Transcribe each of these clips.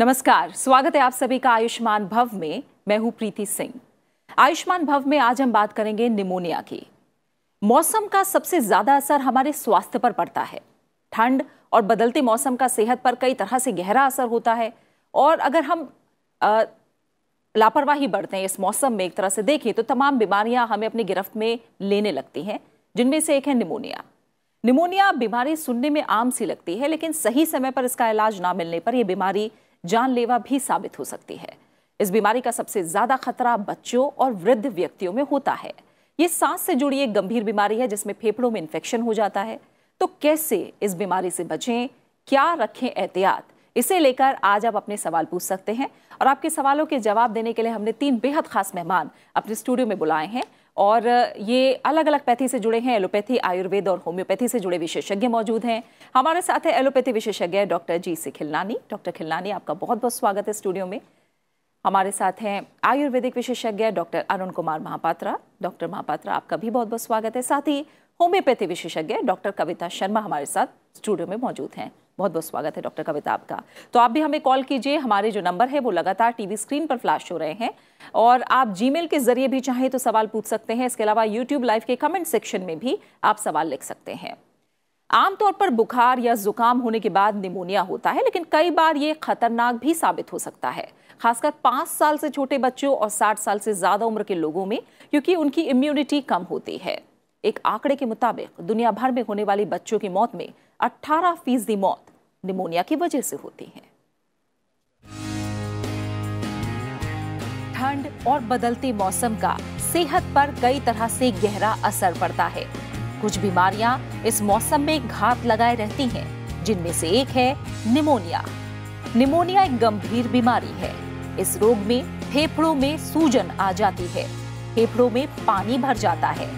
नमस्कार स्वागत है आप सभी का आयुष्मान भव में मैं हूं प्रीति सिंह आयुष्मान भव में आज हम बात करेंगे निमोनिया की मौसम का सबसे ज्यादा असर हमारे स्वास्थ्य पर पड़ता है ठंड और बदलते मौसम का सेहत पर कई तरह से गहरा असर होता है और अगर हम लापरवाही बढ़ते हैं इस मौसम में एक तरह से देखें तो तमाम बीमारियां हमें अपनी गिरफ्त में लेने लगती हैं जिनमें से एक है निमोनिया निमोनिया बीमारी सुनने में आम सी लगती है लेकिन सही समय पर इसका इलाज ना मिलने पर यह बीमारी जानलेवा भी साबित हो सकती है इस बीमारी का सबसे ज्यादा खतरा बच्चों और वृद्ध व्यक्तियों में होता है ये सांस से जुड़ी एक गंभीर बीमारी है जिसमें फेफड़ों में इन्फेक्शन हो जाता है तो कैसे इस बीमारी से बचें क्या रखें एहतियात इसे लेकर आज आप अपने सवाल पूछ सकते हैं और आपके सवालों के जवाब देने के लिए हमने तीन बेहद खास मेहमान अपने स्टूडियो में बुलाए हैं और ये अलग अलग पैथी से जुड़े हैं एलोपैथी आयुर्वेद और होम्योपैथी से जुड़े विशेषज्ञ मौजूद हैं हमारे साथ है एलोपैथी विशेषज्ञ डॉक्टर जी सी खिलनानी डॉक्टर खिलनानी आपका बहुत बहुत स्वागत है स्टूडियो में हमारे साथ हैं आयुर्वेदिक विशेषज्ञ डॉक्टर अरुण कुमार महापात्रा डॉक्टर महापात्रा आपका भी बहुत बहुत स्वागत है साथ ही होम्योपैथी विशेषज्ञ डॉक्टर कविता शर्मा हमारे साथ स्टूडियो में मौजूद हैं बहुत बहुत स्वागत है डॉक्टर कविता आपका तो आप भी हमें कॉल कीजिए हमारे जो नंबर है वो लगातार टीवी स्क्रीन पर फ्लैश हो रहे हैं और आप जीमेल के जरिए भी चाहें तो सवाल पूछ सकते हैं इसके अलावा यूट्यूब लाइव के कमेंट सेक्शन में भी आप सवाल लिख सकते हैं आमतौर पर बुखार या जुकाम होने के बाद निमोनिया होता है लेकिन कई बार ये खतरनाक भी साबित हो सकता है खासकर पाँच साल से छोटे बच्चों और साठ साल से ज़्यादा उम्र के लोगों में क्योंकि उनकी इम्यूनिटी कम होती है एक आंकड़े के मुताबिक दुनिया भर में होने वाली बच्चों की मौत में अट्ठारह फीसदी मौत निमोनिया की वजह से होती है ठंड और बदलते मौसम का सेहत पर कई तरह से गहरा असर पड़ता है कुछ बीमारियां इस मौसम में घात लगाए रहती हैं, जिनमें से एक है निमोनिया निमोनिया एक गंभीर बीमारी है इस रोग में फेफड़ों में सूजन आ जाती है फेफड़ों में पानी भर जाता है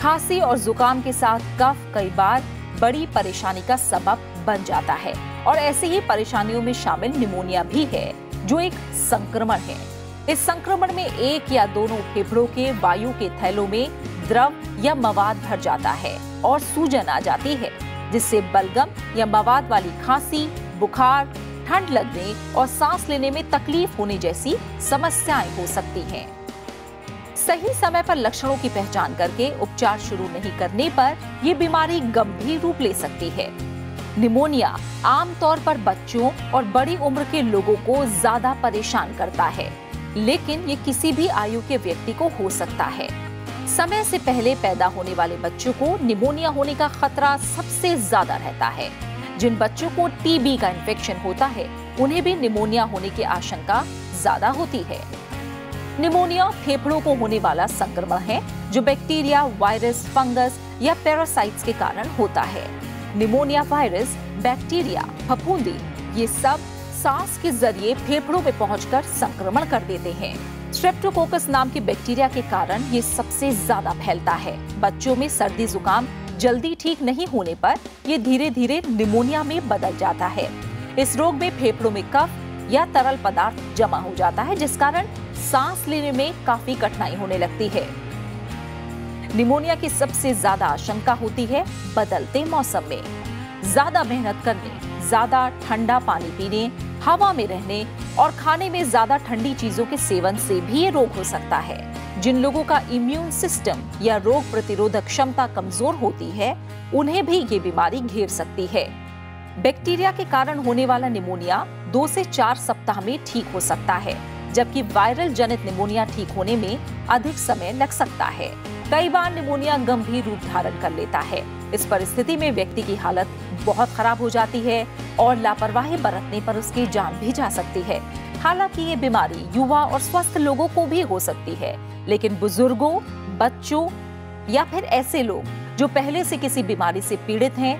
खांसी और जुकाम के साथ कफ कई बार बड़ी परेशानी का सबब बन जाता है और ऐसी ही परेशानियों में शामिल निमोनिया भी है जो एक संक्रमण है इस संक्रमण में एक या दोनों फेफड़ों के वायु के थैलों में द्रव या मवाद भर जाता है और सूजन आ जाती है जिससे बलगम या मवाद वाली खांसी बुखार ठंड लगने और सांस लेने में तकलीफ होने जैसी समस्याएं हो सकती हैं। सही समय पर लक्षणों की पहचान करके उपचार शुरू नहीं करने पर ये बीमारी गंभीर रूप ले सकती है निमोनिया आमतौर पर बच्चों और बड़ी उम्र के लोगों को ज्यादा परेशान करता है लेकिन ये किसी भी आयु के व्यक्ति को हो सकता है समय से पहले पैदा होने वाले बच्चों को निमोनिया होने का खतरा सबसे ज्यादा रहता है जिन बच्चों को टीबी का इन्फेक्शन होता है उन्हें भी निमोनिया होने की आशंका ज्यादा होती है निमोनिया फेफड़ों को होने वाला संक्रमण है जो बैक्टीरिया वायरस फंगस या पैरासाइट्स के कारण होता है निमोनिया वायरस बैक्टीरिया फफूंदी ये सब सांस के जरिए फेफड़ों में पहुंचकर संक्रमण कर देते हैं स्ट्रेप्टोकोकस नाम के बैक्टीरिया के कारण ये सबसे ज्यादा फैलता है बच्चों में सर्दी जुकाम जल्दी ठीक नहीं होने पर ये धीरे धीरे निमोनिया में बदल जाता है इस रोग में फेफड़ों में कफ या तरल पदार्थ जमा हो जाता है जिस कारण सांस लेने में काफी कठिनाई होने लगती है निमोनिया की सबसे ज्यादा आशंका होती है बदलते मौसम में ज्यादा मेहनत करने ज्यादा ठंडा पानी पीने हवा में रहने और खाने में ज्यादा ठंडी चीजों के सेवन से भी ये रोग हो सकता है जिन लोगों का इम्यून सिस्टम या रोग प्रतिरोधक क्षमता कमजोर होती है उन्हें भी ये बीमारी घेर सकती है बैक्टीरिया के कारण होने वाला निमोनिया दो से चार सप्ताह में ठीक हो सकता है जबकि वायरल जनित निमोनिया ठीक होने में अधिक समय लग सकता है कई बार निमोनिया गंभीर रूप धारण कर लेता है इस परिस्थिति में व्यक्ति की हालत बहुत खराब हो जाती है और लापरवाही बरतने पर उसकी जान भी जा सकती है हालांकि ये बीमारी युवा और स्वस्थ लोगों को भी हो सकती है लेकिन बुजुर्गों बच्चों या फिर ऐसे लोग जो पहले से किसी बीमारी से पीड़ित हैं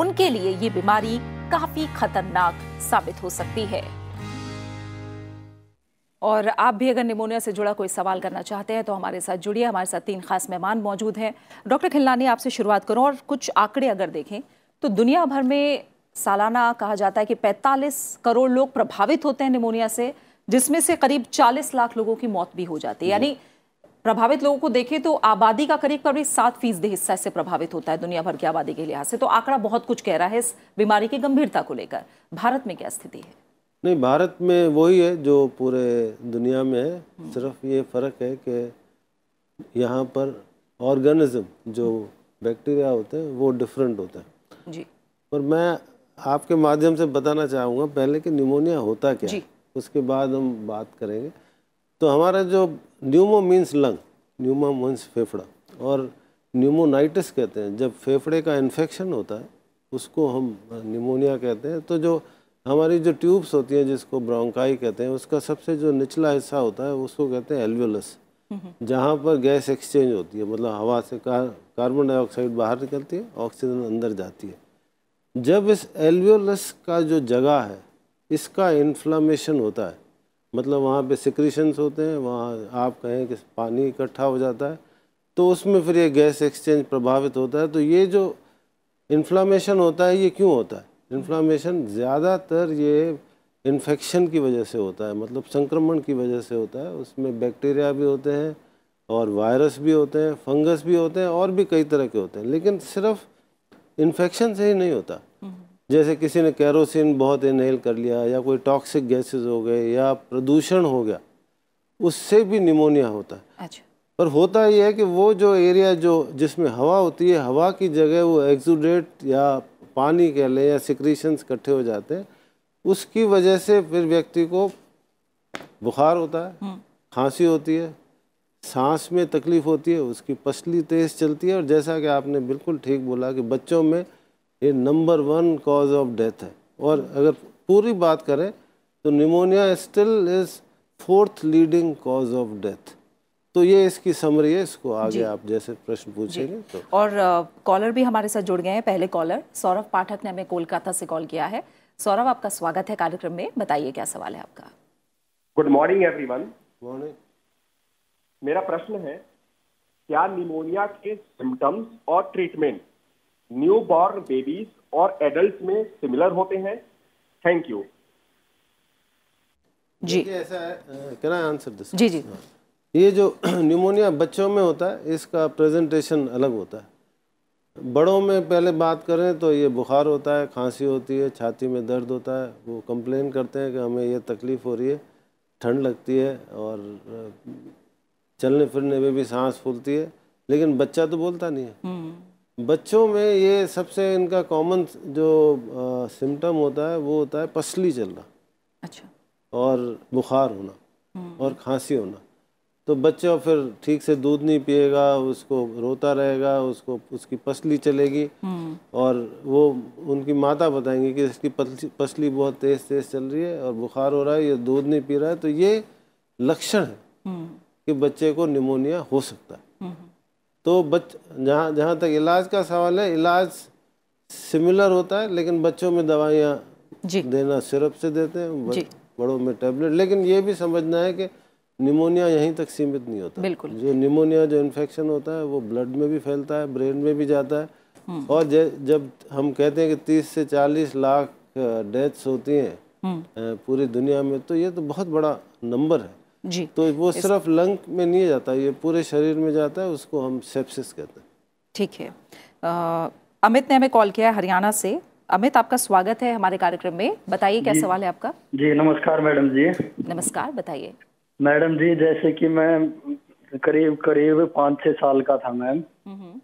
उनके लिए ये बीमारी काफी खतरनाक साबित हो सकती है और आप भी अगर निमोनिया से जुड़ा कोई सवाल करना चाहते हैं तो हमारे साथ जुड़िए हमारे साथ तीन खास मेहमान मौजूद हैं डॉक्टर खिलनानी आपसे शुरुआत करूँ और कुछ आंकड़े अगर देखें तो दुनिया भर में सालाना कहा जाता है कि 45 करोड़ लोग प्रभावित होते हैं निमोनिया से जिसमें से करीब 40 लाख लोगों की मौत भी हो जाती है यानी प्रभावित लोगों को देखें तो आबादी का करीब करीब सात फीसदी हिस्सा इससे प्रभावित होता है दुनिया भर की आबादी के लिहाज से तो आंकड़ा बहुत कुछ कह रहा है इस बीमारी की गंभीरता को लेकर भारत में क्या स्थिति है नहीं भारत में वही है जो पूरे दुनिया में है हम्म। सिर्फ ये फ़र्क है कि यहाँ पर ऑर्गेनिज्म जो बैक्टीरिया होते हैं वो डिफरेंट होते हैं जी पर मैं आपके माध्यम से बताना चाहूँगा पहले कि न्यूमोनिया होता क्या जी. उसके बाद हम बात करेंगे तो हमारा जो pneumo means lung pneumo means फेफड़ा और न्यूमोनाइटिस कहते हैं जब फेफड़े का इन्फेक्शन होता है उसको हम निमोनिया कहते हैं तो जो हमारी जो ट्यूब्स होती हैं जिसको ब्रोंकाई कहते हैं उसका सबसे जो निचला हिस्सा होता है उसको कहते हैं एल्वियोलस जहाँ पर गैस एक्सचेंज होती है मतलब हवा से कार, कार्बन डाइऑक्साइड बाहर निकलती है ऑक्सीजन अंदर जाती है जब इस एल्वियोलस का जो जगह है इसका इन्फ्लामेशन होता है मतलब वहाँ पे सिक्रीशंस होते हैं वहाँ आप कहें कि पानी इकट्ठा हो जाता है तो उसमें फिर ये गैस एक्सचेंज प्रभावित होता है तो ये जो इन्फ्लामेशन होता है ये क्यों होता है इन्फ्लामेशन ज़्यादातर ये इन्फेक्शन की वजह से होता है मतलब संक्रमण की वजह से होता है उसमें बैक्टीरिया भी होते हैं और वायरस भी होते हैं फंगस भी होते हैं और भी कई तरह के होते हैं लेकिन सिर्फ इन्फेक्शन से ही नहीं होता जैसे किसी ने कैरोसिन बहुत इनहेल कर लिया या कोई टॉक्सिक गैसेस हो गए या प्रदूषण हो गया उससे भी निमोनिया होता है अच्छा। पर होता यह है कि वो जो एरिया जो जिसमें हवा होती है हवा की जगह वो एक्जुडेट या पानी कह लें या सिक्रीशंस इकट्ठे हो जाते हैं उसकी वजह से फिर व्यक्ति को बुखार होता है हम्म। खांसी होती है सांस में तकलीफ़ होती है उसकी पसली तेज़ चलती है और जैसा कि आपने बिल्कुल ठीक बोला कि बच्चों में ये number one cause of death है और अगर पूरी बात करें तो pneumonia still is fourth leading cause of death तो ये इसकी समरी है इसको आगे आप जैसे प्रश्न पूछेंगे तो और कॉलर भी हमारे साथ जुड़ गए हैं पहले कॉलर सौरभ पाठक ने हमें कोलकाता से कॉल किया है सौरभ आपका स्वागत है कार्यक्रम में बताइए क्या सवाल है आपका गुड मॉर्निंग एवरीवन मॉर्निंग मेरा प्रश्न है क्या निमोनिया के सिम्टम्स और ट्रीटमेंट न्यू बॉर्न बेबीज और एडल्ट में सिमिलर होते हैं थैंक यू जी ऐसा है आंसर दिस जी जी ये जो न्यूमोनिया बच्चों में होता है इसका प्रेजेंटेशन अलग होता है बड़ों में पहले बात करें तो ये बुखार होता है खांसी होती है छाती में दर्द होता है वो कंप्लेन करते हैं कि हमें ये तकलीफ़ हो रही है ठंड लगती है और चलने फिरने में भी सांस फूलती है लेकिन बच्चा तो बोलता नहीं है हम्म। बच्चों में ये सबसे इनका कॉमन जो सिम्टम होता है वो होता है पसली चलना अच्छा और बुखार होना हम्म। और खांसी होना तो बच्चा फिर ठीक से दूध नहीं पिएगा उसको रोता रहेगा उसको उसकी पसली चलेगी हम्म। और वो उनकी माता बताएंगे कि इसकी पसली बहुत तेज़ तेज़ चल रही है और बुखार हो रहा है या दूध नहीं पी रहा है तो ये लक्षण है हम्म। कि बच्चे को निमोनिया हो सकता है हम्म। तो बच जहाँ जहाँ तक इलाज का सवाल है इलाज सिमिलर होता है लेकिन बच्चों में दवाइयाँ देना सिरप से देते हैं बड़ों में टेबलेट लेकिन ये भी समझना है कि निमोनिया यहीं तक सीमित नहीं होता बिल्कुल जो निमोनिया जो इन्फेक्शन होता है वो ब्लड में भी फैलता है ब्रेन में भी जाता है हम्म। और जब हम कहते हैं कि 30 से 40 लाख डेथ्स होती हैं हम्म। पूरी दुनिया में तो ये तो बहुत बड़ा नंबर है जी तो वो सिर्फ लंग में नहीं जाता ये पूरे शरीर में जाता है उसको हम सेप्सिस कहते हैं ठीक है आ, अमित ने हमें कॉल किया है हरियाणा से अमित आपका स्वागत है हमारे कार्यक्रम में बताइए क्या सवाल है आपका जी नमस्कार मैडम जी नमस्कार बताइए मैडम जी जैसे कि मैं करीब करीब पाँच छह साल का था मैम हम्म।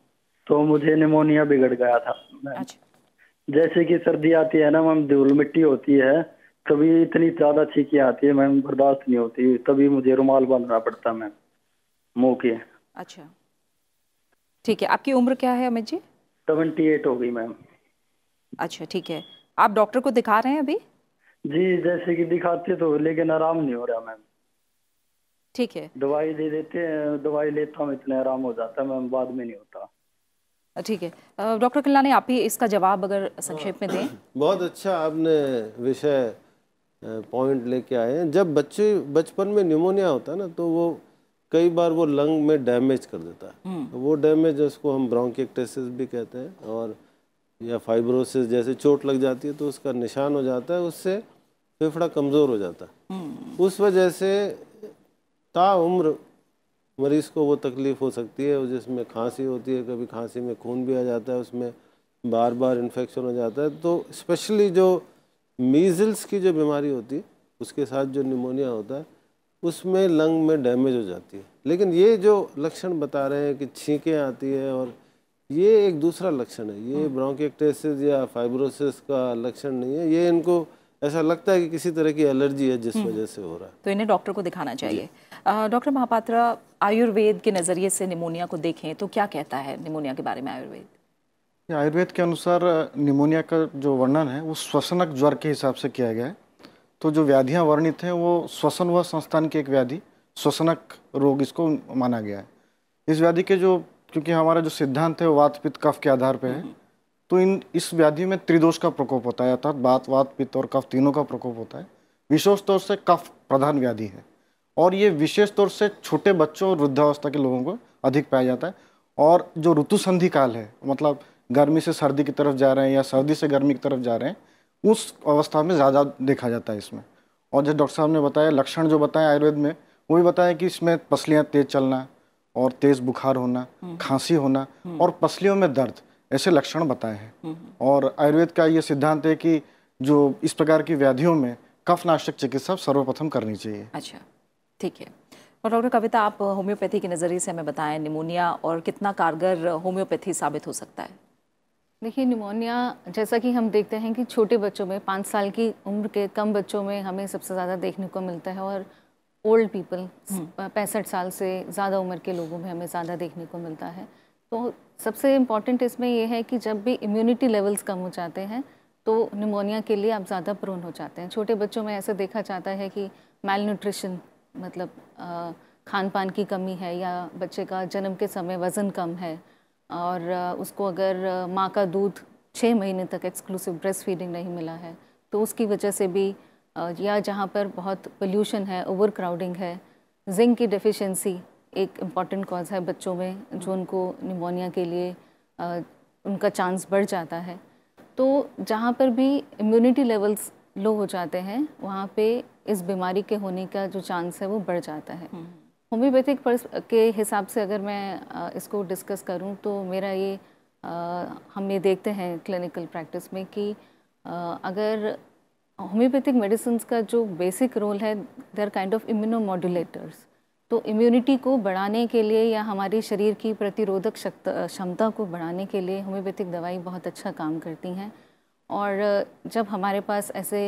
तो मुझे निमोनिया बिगड़ गया था अच्छा। जैसे कि सर्दी आती है ना मैम धूल मिट्टी होती है तभी इतनी ज़्यादा छींकी आती है मैम बर्दाश्त नहीं होती तभी मुझे रुमाल बांधना पड़ता मैम मुँह के अच्छा ठीक है आपकी उम्र क्या है अमित जी सेवेंटी एट हो गई मैम अच्छा ठीक है आप डॉक्टर को दिखा रहे हैं अभी जी जैसे कि दिखाते तो लेकिन आराम नहीं हो रहा मैम ठीक है दवाई दे देते हैं दवाई लेता हूँ इतने आराम हो जाता है मैं बाद में नहीं होता ठीक है डॉक्टर किल्ला ने आप ही इसका जवाब अगर संक्षेप में दें बहुत अच्छा आपने विषय पॉइंट लेके आए हैं जब बच्चे बचपन में निमोनिया होता है ना तो वो कई बार वो लंग में डैमेज कर देता है हम्म। तो वो डैमेज उसको हम ब्रोंकिएक्टेसिस भी कहते हैं और या फाइब्रोसिस जैसे चोट लग जाती है तो उसका निशान हो जाता है उससे फेफड़ा कमज़ोर हो जाता है हम्म। उस वजह से ताउम्र मरीज़ को वो तकलीफ़ हो सकती है जिसमें खांसी होती है कभी खांसी में खून भी आ जाता है उसमें बार बार इन्फेक्शन हो जाता है तो स्पेशली जो मीज़ल्स की जो बीमारी होती है उसके साथ जो निमोनिया होता है उसमें लंग में डैमेज हो जाती है लेकिन ये जो लक्षण बता रहे हैं कि छींकें आती है और ये एक दूसरा लक्षण है ये ब्रोंकेक्टेसिस हाँ। या फाइब्रोसिस का लक्षण नहीं है ये इनको ऐसा लगता है कि किसी तरह की एलर्जी है जिस हम्म। वजह से हो रहा है तो इन्हें डॉक्टर को दिखाना चाहिए डॉक्टर महापात्रा आयुर्वेद के नज़रिए से निमोनिया को देखें तो क्या कहता है निमोनिया के बारे में आयुर्वेद आयुर्वेद के अनुसार निमोनिया का जो वर्णन है वो श्वसनक ज्वर के हिसाब से किया गया है तो जो व्याधियाँ वर्णित हैं वो श्वसन व संस्थान की एक व्याधि श्वसनक रोग इसको माना गया है इस व्याधि के जो क्योंकि हमारा जो सिद्धांत है वो वात पित्त कफ के आधार पर है तो इन इस व्याधि में त्रिदोष का प्रकोप होता है अर्थात बात वात पित्त और कफ तीनों का प्रकोप होता है विशेष तौर से कफ प्रधान व्याधि है और ये विशेष तौर से छोटे बच्चों और वृद्धावस्था के लोगों को अधिक पाया जाता है और जो ऋतु संधि काल है मतलब गर्मी से सर्दी की तरफ जा रहे हैं या सर्दी से गर्मी की तरफ जा रहे हैं उस अवस्था में ज़्यादा देखा जाता है इसमें और जैसे डॉक्टर साहब ने बताया लक्षण जो बताए आयुर्वेद में वो भी बताया कि इसमें पसलियाँ तेज चलना और तेज़ बुखार होना हम्म। खांसी होना हम्म। और पसलियों में दर्द ऐसे लक्षण बताए हैं हम्म। और आयुर्वेद का ये सिद्धांत है कि जो इस प्रकार की व्याधियों में कफनाशक चिकित्सा सर्वप्रथम करनी चाहिए अच्छा ठीक है और डॉक्टर कविता आप होम्योपैथी के नज़रिए से हमें बताएं निमोनिया और कितना कारगर होम्योपैथी साबित हो सकता है देखिए निमोनिया जैसा कि हम देखते हैं कि छोटे बच्चों में पाँच साल की उम्र के कम बच्चों में हमें सबसे ज़्यादा देखने को मिलता है और ओल्ड पीपल हम्म। पैंसठ साल से ज़्यादा उम्र के लोगों में हमें ज़्यादा देखने को मिलता है तो सबसे इम्पॉर्टेंट इसमें यह है कि जब भी इम्यूनिटी लेवल्स कम हो जाते हैं तो निमोनिया के लिए आप ज़्यादा प्रोन हो जाते हैं छोटे बच्चों में ऐसा देखा जाता है कि मेल न्यूट्रिशन मतलब खान पान की कमी है या बच्चे का जन्म के समय वज़न कम है और उसको अगर माँ का दूध छः महीने तक एक्सक्लूसिव ब्रेस्ट फीडिंग नहीं मिला है तो उसकी वजह से भी या जहाँ पर बहुत पोल्यूशन है ओवर क्राउडिंग है जिंक की डिफिशेंसी एक इम्पॉर्टेंट कॉज है बच्चों में जो उनको निमोनिया के लिए उनका चांस बढ़ जाता है तो जहाँ पर भी इम्यूनिटी लेवल्स लो हो जाते हैं वहाँ पे इस बीमारी के होने का जो चांस है वो बढ़ जाता है हम्म। होम्योपैथिक के हिसाब से अगर मैं इसको डिस्कस करूँ तो मेरा ये हम ये देखते हैं क्लिनिकल प्रैक्टिस में कि अगर होम्योपैथिक मेडिसिन का जो बेसिक रोल है they are kind of immunomodulators तो इम्यूनिटी को बढ़ाने के लिए या हमारे शरीर की प्रतिरोधक क्षमता को बढ़ाने के लिए होम्योपैथिक दवाई बहुत अच्छा काम करती हैं और जब हमारे पास ऐसे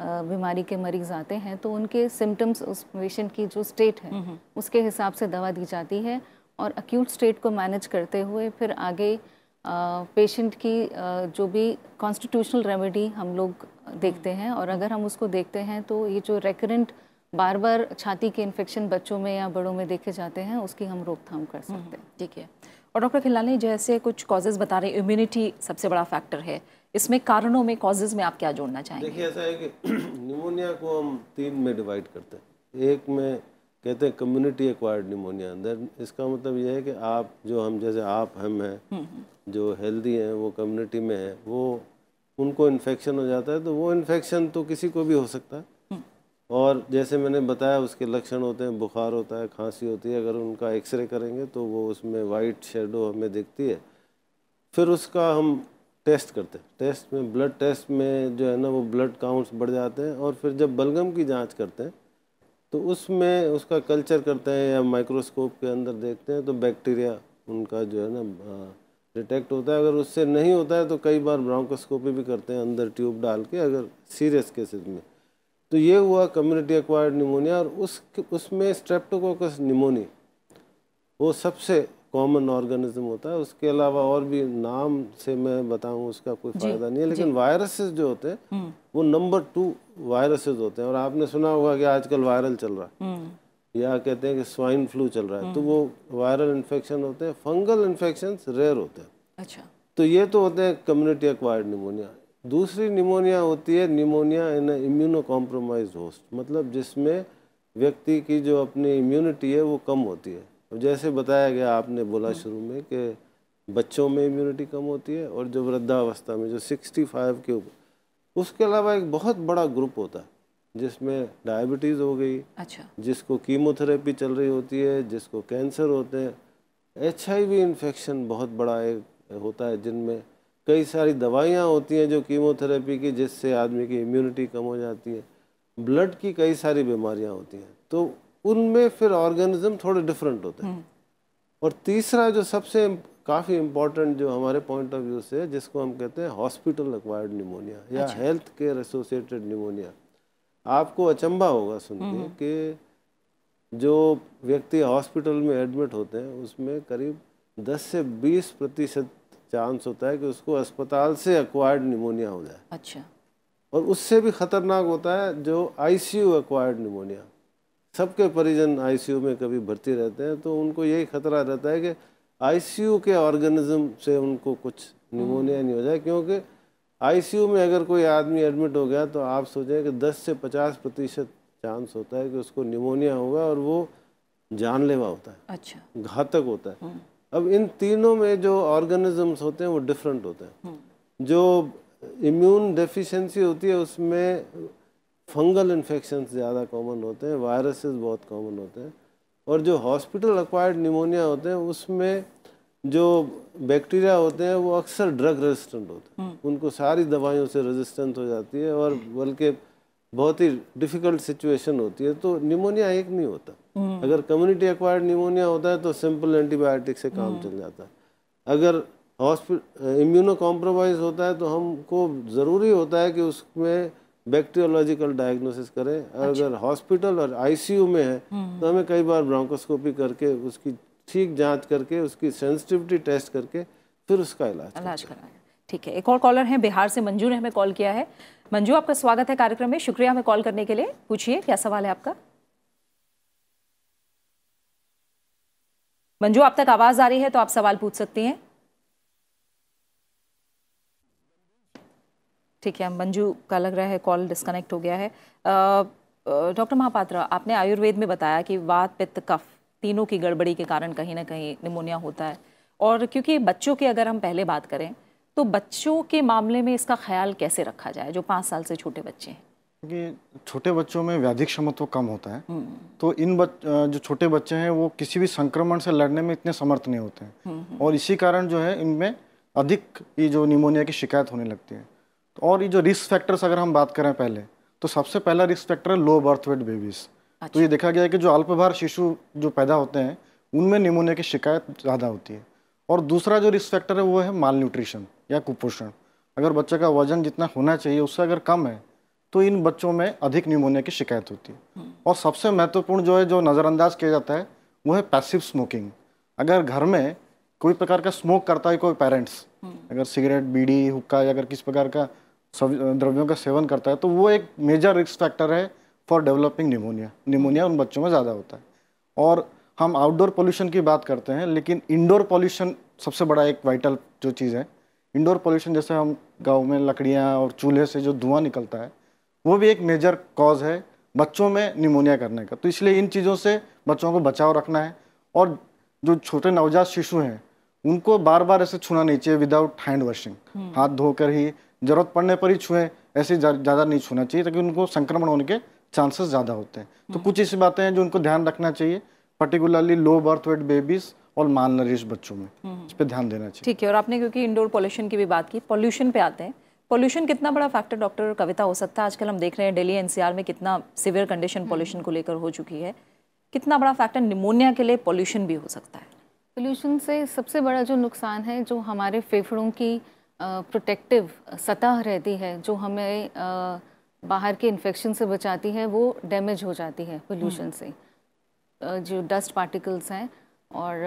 बीमारी के मरीज़ आते हैं तो उनके सिम्टम्स उस पेशेंट की जो स्टेट है हम्म, हम्म। उसके हिसाब से दवा दी जाती है और अक्यूट स्टेट को मैनेज करते हुए फिर आगे पेशेंट की जो भी कॉन्स्टिट्यूशनल रेमेडी हम लोग देखते हैं और अगर हम उसको देखते हैं तो ये जो रेकरेंट बार बार छाती के इन्फेक्शन बच्चों में या बड़ों में देखे जाते हैं उसकी हम रोकथाम कर सकते हैं हम्म, ठीक है और डॉक्टर खिलानी जैसे कुछ कॉजेज़ बता रहे इम्यूनिटी सबसे बड़ा फैक्टर है इसमें कारणों में कॉजेज में आप क्या जोड़ना चाहेंगे देखिए ऐसा है कि निमोनिया को हम तीन में डिवाइड करते हैं एक में कहते हैं कम्युनिटी एक्वायर्ड निमोनिया अंदर इसका मतलब यह है कि आप जो हम जैसे आप हम हैं हम्म, हम्म। जो हेल्दी हैं वो कम्युनिटी में है वो उनको इन्फेक्शन हो जाता है तो वो इन्फेक्शन तो किसी को भी हो सकता है हम्म। और जैसे मैंने बताया उसके लक्षण होते हैं बुखार होता है खांसी होती है अगर उनका एक्सरे करेंगे तो वो उसमें वाइट शेडो हमें दिखती है फिर उसका हम टेस्ट करते हैं टेस्ट में ब्लड टेस्ट में जो है ना वो ब्लड काउंट्स बढ़ जाते हैं और फिर जब बलगम की जांच करते हैं तो उसमें उसका कल्चर करते हैं या माइक्रोस्कोप के अंदर देखते हैं तो बैक्टीरिया उनका जो है ना डिटेक्ट होता है अगर उससे नहीं होता है तो कई बार ब्राउंकोस्कोपी भी करते हैं अंदर ट्यूब डाल के अगर सीरियस केसेस में तो ये हुआ कम्युनिटी एक्वायर्ड निमोनिया और उस उसमें स्ट्रेप्टोकोकस निमोनी वो सबसे कॉमन ऑर्गेनिज्म होता है उसके अलावा और भी नाम से मैं बताऊं उसका कोई फ़ायदा नहीं है लेकिन वायरसेस जो होते हैं हम्म। वो नंबर टू वायरसेस होते हैं और आपने सुना होगा कि आजकल वायरल चल रहा है हम्म। या कहते हैं कि स्वाइन फ्लू चल रहा है तो हम्म। वो वायरल इन्फेक्शन होते हैं फंगल इन्फेक्शन रेयर होते हैं अच्छा तो ये तो होते हैं कम्युनिटी एक्वायर्ड निमोनिया दूसरी निमोनिया होती है pneumonia in immunocompromise host मतलब जिसमें व्यक्ति की जो अपनी इम्यूनिटी है वो कम होती है जैसे बताया गया आपने बोला शुरू में कि बच्चों में इम्यूनिटी कम होती है और जो वृद्धावस्था में जो 65 के ऊपर उसके अलावा एक बहुत बड़ा ग्रुप होता है जिसमें डायबिटीज़ हो गई अच्छा जिसको कीमोथेरेपी चल रही होती है जिसको कैंसर होते हैं एच इन्फेक्शन बहुत बड़ा एक होता है जिनमें कई सारी दवाइयाँ होती हैं जो कीमोथेरेपी की जिससे आदमी की इम्यूनिटी कम हो जाती है ब्लड की कई सारी बीमारियाँ होती हैं तो उनमें फिर ऑर्गेनिज्म थोड़े डिफरेंट होते हैं हम्म। और तीसरा जो सबसे काफ़ी इम्पोर्टेंट जो हमारे पॉइंट ऑफ व्यू से जिसको हम कहते हैं हॉस्पिटल एक्वायर्ड निमोनिया या अच्छा। हेल्थ केयर एसोसिएटेड निमोनिया आपको अचंबा होगा सुन के हम्म। कि जो व्यक्ति हॉस्पिटल में एडमिट होते हैं उसमें करीब 10 से 20 प्रतिशत चांस होता है कि उसको अस्पताल से एक्वायर्ड निमोनिया हो जाए अच्छा और उससे भी खतरनाक होता है जो आईसीयू एक्वायर्ड निमोनिया सबके परिजन आईसीयू में कभी भर्ती रहते हैं तो उनको यही खतरा रहता है कि आईसीयू के ऑर्गेनिज्म से उनको कुछ निमोनिया नहीं हो जाए क्योंकि आईसीयू में अगर कोई आदमी एडमिट हो गया तो आप सोचें कि 10 से 50 प्रतिशत चांस होता है कि उसको निमोनिया होगा और वो जानलेवा होता है अच्छा घातक होता है हम्म। अब इन तीनों में जो ऑर्गेनिजम्स होते हैं वो डिफरेंट होते हैं हम्म। जो इम्यून डेफिशेंसी होती है उसमें फंगल इन्फेक्शन ज़्यादा कॉमन होते हैं वायरसेस बहुत कॉमन होते हैं और जो हॉस्पिटल अक्वायर्ड निमोनिया होते हैं उसमें जो बैक्टीरिया होते हैं वो अक्सर ड्रग रेजिस्टेंट होते हैं हम्म। उनको सारी दवाइयों से रेजिस्टेंट हो जाती है और बल्कि बहुत ही डिफ़िकल्ट सिचुएशन होती है तो निमोनिया एक नहीं होता हम्म। अगर कम्युनिटी एक्वायर्ड निमोनिया होता है तो सिंपल एंटीबायोटिक से काम हम्म। चल जाता है अगर हॉस्पिटल इम्यूनो कॉम्प्रोमाइज़ होता है तो हमको ज़रूरी होता है कि उसमें बैक्टीरियोलॉजिकल डायग्नोसिस करें अच्छा। अगर हॉस्पिटल और आईसीयू में है हम्म। तो हमें कई बार ब्रोंकोस्कोपी करके उसकी ठीक जांच करके उसकी सेंसिटिविटी टेस्ट करके फिर उसका इलाज इलाज कराएं ठीक है एक और कॉलर है बिहार से मंजू ने हमें कॉल किया है मंजू आपका स्वागत है कार्यक्रम में शुक्रिया हमें कॉल करने के लिए पूछिए क्या सवाल है आपका मंजू आप तक आवाज़ आ रही है तो आप सवाल पूछ सकती हैं ठीक है मंजू का लग रहा है कॉल डिस्कनेक्ट हो गया है डॉक्टर महापात्रा आपने आयुर्वेद में बताया कि वात पित्त कफ तीनों की गड़बड़ी के कारण कहीं ना कहीं निमोनिया होता है और क्योंकि बच्चों की अगर हम पहले बात करें तो बच्चों के मामले में इसका ख्याल कैसे रखा जाए जो पाँच साल से छोटे बच्चे हैं क्योंकि छोटे बच्चों में व्याधिक क्षमत्व कम होता है हम्म। तो इन बच जो छोटे बच्चे हैं वो किसी भी संक्रमण से लड़ने में इतने समर्थ नहीं होते हैं हम्म, हम्म। और इसी कारण जो है इनमें अधिक ये जो निमोनिया की शिकायत होने लगती है और ये जो रिस्क फैक्टर्स अगर हम बात करें पहले तो सबसे पहला रिस्क फैक्टर है लो बर्थ वेट बेबीज अच्छा। तो ये देखा गया है कि जो अल्पभार शिशु जो पैदा होते हैं उनमें निमोनिया की शिकायत ज़्यादा होती है और दूसरा जो रिस्क फैक्टर है वो है माल न्यूट्रिशन या कुपोषण अगर बच्चे का वजन जितना होना चाहिए उससे अगर कम है तो इन बच्चों में अधिक निमोनिया की शिकायत होती है हम्म। और सबसे महत्वपूर्ण जो है जो नज़रअंदाज किया जाता है वो है पैसिव स्मोकिंग अगर घर में कोई प्रकार का स्मोक करता है कोई पेरेंट्स हम्म। अगर सिगरेट बीड़ी हुक्का या अगर किस प्रकार का द्रव्यों का सेवन करता है तो वो एक मेजर रिस्क फैक्टर है फॉर डेवलपिंग निमोनिया निमोनिया उन बच्चों में ज़्यादा होता है और हम आउटडोर पोल्यूशन की बात करते हैं लेकिन इंडोर पोल्यूशन सबसे बड़ा एक वाइटल जो चीज़ है इंडोर पोल्यूशन जैसे हम गांव में लकड़ियाँ और चूल्हे से जो धुआं निकलता है वो भी एक मेजर कॉज है बच्चों में निमोनिया करने का तो इसलिए इन चीज़ों से बच्चों को बचाव रखना है और जो छोटे नवजात शिशु हैं उनको बार बार ऐसे छूना नहीं चाहिए विदाउट हैंड वॉशिंग हाथ धोकर ही ज़रूरत पड़ने पर ही छुए ऐसे ज़्यादा नहीं छूना चाहिए ताकि उनको संक्रमण होने के चांसेस ज़्यादा होते हैं तो हम्म। कुछ ऐसी बातें हैं जो उनको ध्यान रखना चाहिए particularly low birth weight babies और माल नरिश बच्चों में हम्म। इस पर ध्यान देना चाहिए ठीक है और आपने क्योंकि इंडोर पॉल्यूशन की भी बात की पॉल्यूशन पे आते हैं पॉल्यूशन कितना बड़ा फैक्टर डॉक्टर कविता हो सकता है आजकल हम देख रहे हैं डेली एनसीआर में कितना सिवियर कंडीशन पॉल्यूशन को लेकर हो चुकी है कितना बड़ा फैक्टर निमोनिया के लिए पॉल्यूशन भी हो सकता है पॉल्यूशन से सबसे बड़ा जो नुकसान है जो हमारे फेफड़ों की प्रोटेक्टिव सतह रहती है जो हमें बाहर के इन्फेक्शन से बचाती है वो डैमेज हो जाती है पोल्यूशन हम्म। से जो डस्ट पार्टिकल्स हैं और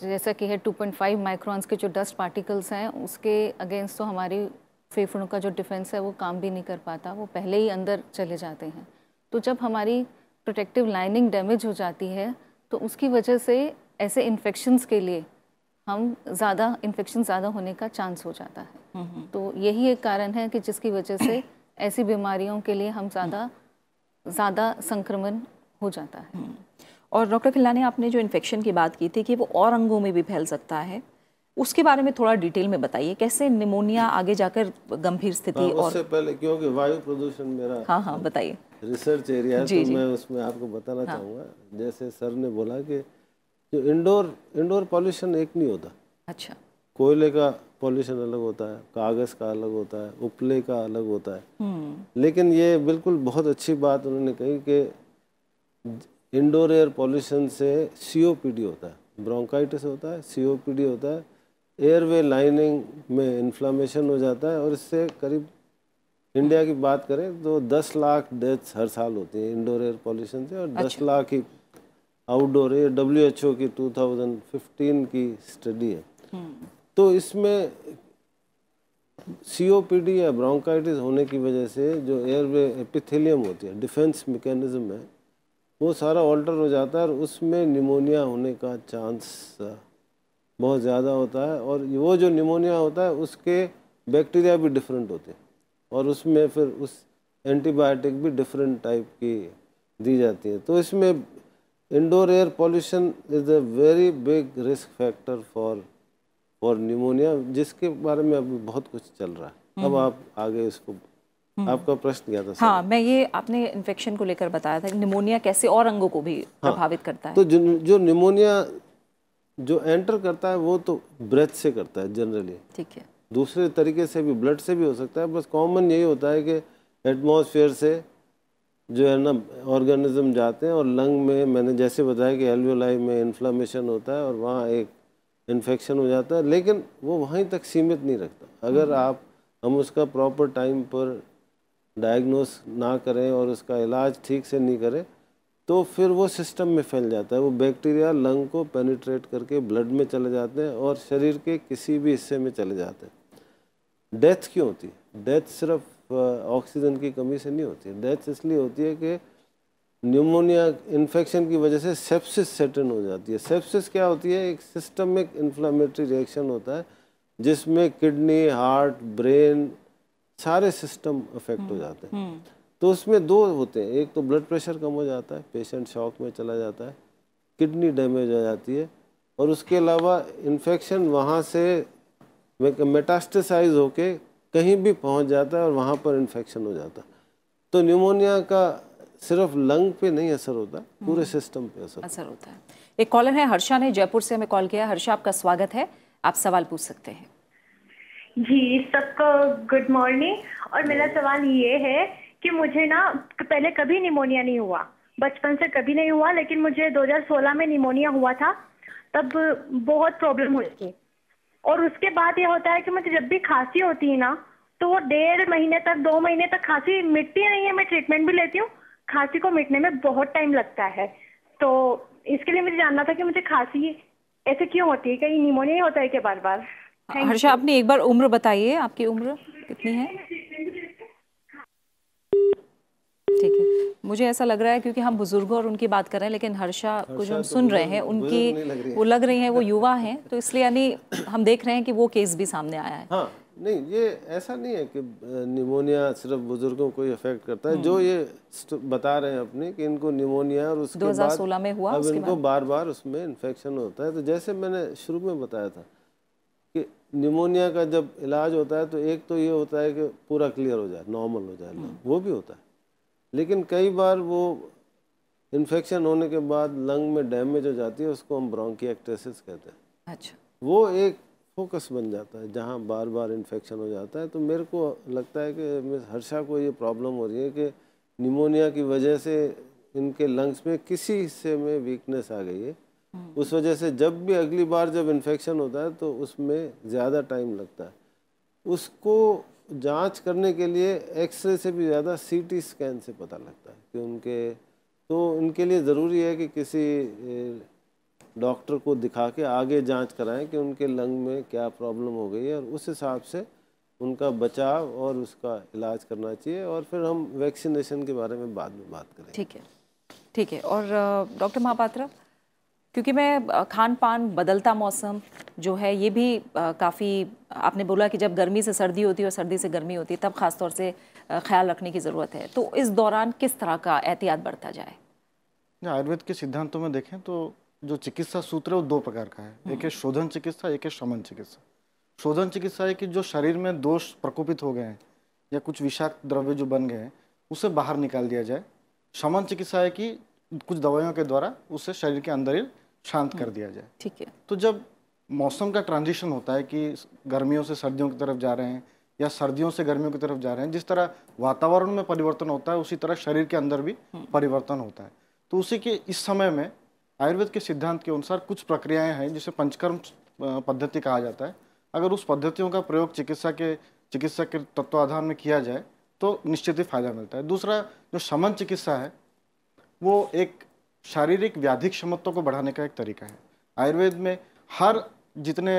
जैसा कि है 2.5 माइक्रोन्स के जो डस्ट पार्टिकल्स हैं उसके अगेंस्ट तो हमारी फेफड़ों का जो डिफेंस है वो काम भी नहीं कर पाता वो पहले ही अंदर चले जाते हैं तो जब हमारी प्रोटेक्टिव लाइनिंग डैमेज हो जाती है तो उसकी वजह से ऐसे इन्फेक्शंस के लिए हम ज़्यादा इन्फेक्शन ज़्यादा होने का चांस हो जाता है हम्म, हम्म। तो यही एक कारण है कि जिसकी वजह से ऐसी बीमारियों के लिए हम ज़्यादा ज़्यादा संक्रमण हो जाता है हम्म। और डॉक्टर ने आपने जो इन्फेक्शन की बात की थी कि वो और अंगों में भी फैल सकता है उसके बारे में थोड़ा डिटेल में बताइए कैसे निमोनिया आगे जाकर गंभीर स्थिति और उससे पहले क्योंकि वायु प्रदूषण मेरा हाँ हाँ बताइए रिसर्च एरिया है तो मैं उसमें आपको बताना हाँ। चाहूँगा जैसे सर ने बोला कि जो इंडोर इंडोर पॉल्यूशन एक नहीं होता अच्छा कोयले का पॉल्यूशन अलग होता है कागज का अलग होता है उपले का अलग होता है हम्म। लेकिन ये बिल्कुल बहुत अच्छी बात उन्होंने कही कि इंडोर एयर पॉल्यूशन से सीओपीडी होता है ब्रोंकाइटिस होता है सीओपीडी होता है एयरवे लाइनिंग में इन्फ्लामेशन हो जाता है और इससे करीब इंडिया की बात करें तो 10 लाख डेथ्स हर साल होती है इंडोर एयर पॉल्यूशन से और अच्छा। लाख ही आउटडोर है डब्ल्यू एच ओ की 2015 की स्टडी है तो इसमें सीओपीडी या ब्रोंकाइटिस होने की वजह से जो एयरवे एपिथेलियम होती है डिफेंस मैकेनिज्म है वो सारा ऑल्टर हो जाता है और उसमें निमोनिया होने का चांस uh, बहुत ज़्यादा होता है और वो जो निमोनिया होता है उसके बैक्टीरिया भी डिफरेंट होते हैं और उसमें फिर उस एंटीबायोटिक भी डिफरेंट टाइप की दी जाती है तो इसमें Indoor air pollution is a very big risk factor for for pneumonia, जिसके बारे में अभी बहुत कुछ चल रहा है हम्म। अब आप आगे इसको हम्म। आपका प्रश्न क्या था हाँ मैं ये आपने इन्फेक्शन को लेकर बताया था निमोनिया कैसे और अंगों को भी हाँ, प्रभावित करता है तो जो, जो निमोनिया जो एंटर करता है वो तो ब्रेथ से करता है जनरली ठीक है दूसरे तरीके से भी ब्लड से भी हो सकता है बस कॉमन यही होता है कि एटमोसफेयर से जो है ना ऑर्गेनिज्म जाते हैं और लंग में मैंने जैसे बताया कि एल्वियोलाई में इन्फ्लामेशन होता है और वहाँ एक इन्फेक्शन हो जाता है लेकिन वो वहीं तक सीमित नहीं रखता अगर हम्म। आप हम उसका प्रॉपर टाइम पर डायग्नोस ना करें और उसका इलाज ठीक से नहीं करें तो फिर वो सिस्टम में फैल जाता है वो बैक्टीरिया लंग को पेनिट्रेट करके ब्लड में चले जाते हैं और शरीर के किसी भी हिस्से में चले जाते हैं डेथ क्यों होती है डेथ सिर्फ ऑक्सीजन की कमी से नहीं होती डेथ इसलिए होती है कि न्यूमोनिया इन्फेक्शन की वजह से सेप्सिस सेटन हो जाती है सेप्सिस क्या होती है एक सिस्टमिक इन्फ्लामेटरी रिएक्शन होता है जिसमें किडनी हार्ट ब्रेन सारे सिस्टम अफेक्ट हो हम्म, जाते हैं हम्म। तो उसमें दो होते हैं एक तो ब्लड प्रेशर कम हो जाता है पेशेंट शॉक में चला जाता है किडनी डैमेज हो जाती है और उसके अलावा इन्फेक्शन वहाँ से मेटास्टिसाइज होके कहीं भी पहुंच जाता है और वहाँ पर इन्फेक्शन हो जाता है तो न्यूमोनिया का सिर्फ लंग पे नहीं असर होता पूरे सिस्टम पे असर असर होता है एक कॉलर है हर्षा ने जयपुर से हमें कॉल किया हर्षा आपका स्वागत है आप सवाल पूछ सकते हैं जी सबको गुड मॉर्निंग और मेरा सवाल ये है कि मुझे ना पहले कभी निमोनिया नहीं हुआ बचपन से कभी नहीं हुआ लेकिन मुझे 2016 में निमोनिया हुआ था तब बहुत प्रॉब्लम हुई थी और उसके बाद ये होता है कि मुझे जब भी खांसी होती है ना तो वो डेढ़ महीने तक दो महीने तक खांसी मिटती नहीं है मैं ट्रीटमेंट भी लेती हूँ खांसी को मिटने में बहुत टाइम लगता है तो इसके लिए मुझे जानना था कि मुझे खांसी ऐसे क्यों होती है कहीं निमोनिया होता है क्या बार बार हर्षा आपने एक बार उम्र बताइए आपकी उम्र कितनी है ठीक है मुझे ऐसा लग रहा है क्योंकि हम बुजुर्गों और उनकी बात कर रहे हैं लेकिन हर्षा को जो हम तो सुन रहे हैं उनकी वो लग रही हैं वो युवा हैं तो इसलिए यानी हम देख रहे हैं कि वो केस भी सामने आया है हाँ नहीं ये ऐसा नहीं है कि निमोनिया सिर्फ बुजुर्गों को ही अफेक्ट करता है हम्म। जो ये बता रहे हैं अपने कि इनको निमोनिया और उसके 2016 में हुआ अब इनको बार बार उसमें इन्फेक्शन होता है तो जैसे मैंने शुरू में बताया था कि निमोनिया का जब इलाज होता है तो एक तो ये होता है कि पूरा क्लियर हो जाए नॉर्मल हो जाए हम्म। वो भी होता है लेकिन कई बार वो इन्फेक्शन होने के बाद लंग में डैमेज हो जाती है उसको हम ब्रोंकिएक्टेसिस कहते हैं अच्छा वो एक फोकस बन जाता है जहाँ बार बार इन्फेक्शन हो जाता है तो मेरे को लगता है कि मिस हर्षा को ये प्रॉब्लम हो रही है कि निमोनिया की वजह से इनके लंग्स में किसी हिस्से में वीकनेस आ गई है हम्म। उस वजह से जब भी अगली बार जब इन्फेक्शन होता है तो उसमें ज़्यादा टाइम लगता है उसको जांच करने के लिए एक्सरे से भी ज़्यादा सीटी स्कैन से पता लगता है कि उनके तो उनके लिए ज़रूरी है कि किसी डॉक्टर को दिखा के आगे जांच कराएं कि उनके लंग में क्या प्रॉब्लम हो गई है और उस हिसाब से उनका बचाव और उसका इलाज करना चाहिए और फिर हम वैक्सीनेशन के बारे में बाद में बात करें ठीक है ठीक है और डॉक्टर महापात्रा क्योंकि मैं खान पान बदलता मौसम जो है ये भी काफ़ी आपने बोला कि जब गर्मी से सर्दी होती है और सर्दी से गर्मी होती है तब ख़ासतौर से ख्याल रखने की ज़रूरत है तो इस दौरान किस तरह का एहतियात बढ़ता जाए आयुर्वेद के सिद्धांतों में देखें तो जो चिकित्सा सूत्र है वो दो प्रकार का है हम्म। एक है शोधन चिकित्सा एक है शमन चिकित्सा शोधन चिकित्सा है कि जो शरीर में दोष प्रकोपित हो गए हैं या कुछ विषाक्त द्रव्य जो बन गए हैं उसे बाहर निकाल दिया जाए शमन चिकित्सा है कि कुछ दवाइयों के द्वारा उसे शरीर के अंदर ही शांत हम्म। कर दिया जाए ठीक है तो जब मौसम का ट्रांजिशन होता है कि गर्मियों से सर्दियों की तरफ जा रहे हैं या सर्दियों से गर्मियों की तरफ जा रहे हैं जिस तरह वातावरण में परिवर्तन होता है उसी तरह शरीर के अंदर भी हम्म। परिवर्तन होता है तो उसी के इस समय में आयुर्वेद के सिद्धांत के अनुसार कुछ प्रक्रियाएं हैं जिसे पंचकर्म पद्धति कहा जाता है अगर उस पद्धतियों का प्रयोग चिकित्सा के चिकित्सा के तत्वाधान में किया जाए तो निश्चित ही फायदा मिलता है दूसरा जो समन चिकित्सा है वो एक शारीरिक व्याधिक क्षमता को बढ़ाने का एक तरीका है आयुर्वेद में हर जितने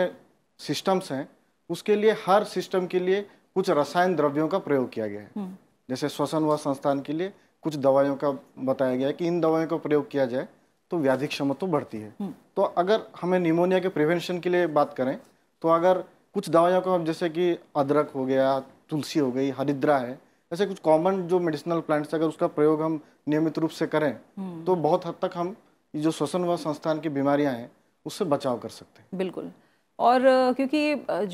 सिस्टम्स हैं उसके लिए हर सिस्टम के लिए कुछ रसायन द्रव्यों का प्रयोग किया गया है हम्म। जैसे श्वसन व संस्थान के लिए कुछ दवाइयों का बताया गया है कि इन दवाइयों का प्रयोग किया जाए तो व्याधिक तो बढ़ती है हम्म। तो अगर हमें निमोनिया के प्रिवेंशन के लिए बात करें तो अगर कुछ दवाइयों को हम जैसे कि अदरक हो गया तुलसी हो गई हरिद्रा है ऐसे कुछ कॉमन जो मेडिसिनल प्लांट्स अगर उसका प्रयोग हम नियमित रूप से करें हम्म। तो बहुत हद तक हम जो श्वसन व संस्थान की बीमारियां हैं उससे बचाव कर सकते हैं बिल्कुल और क्योंकि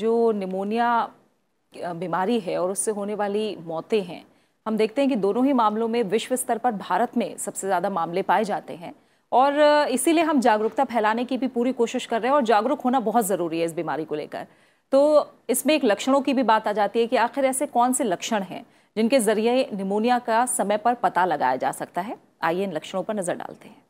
जो निमोनिया बीमारी है और उससे होने वाली मौतें हैं हम देखते हैं कि दोनों ही मामलों में विश्व स्तर पर भारत में सबसे ज़्यादा मामले पाए जाते हैं और इसीलिए हम जागरूकता फैलाने की भी पूरी कोशिश कर रहे हैं और जागरूक होना बहुत ज़रूरी है इस बीमारी को लेकर तो इसमें एक लक्षणों की भी बात आ जाती है कि आखिर ऐसे कौन से लक्षण हैं जिनके जरिए निमोनिया का समय पर पता लगाया जा सकता है आइए इन लक्षणों पर नजर डालते हैं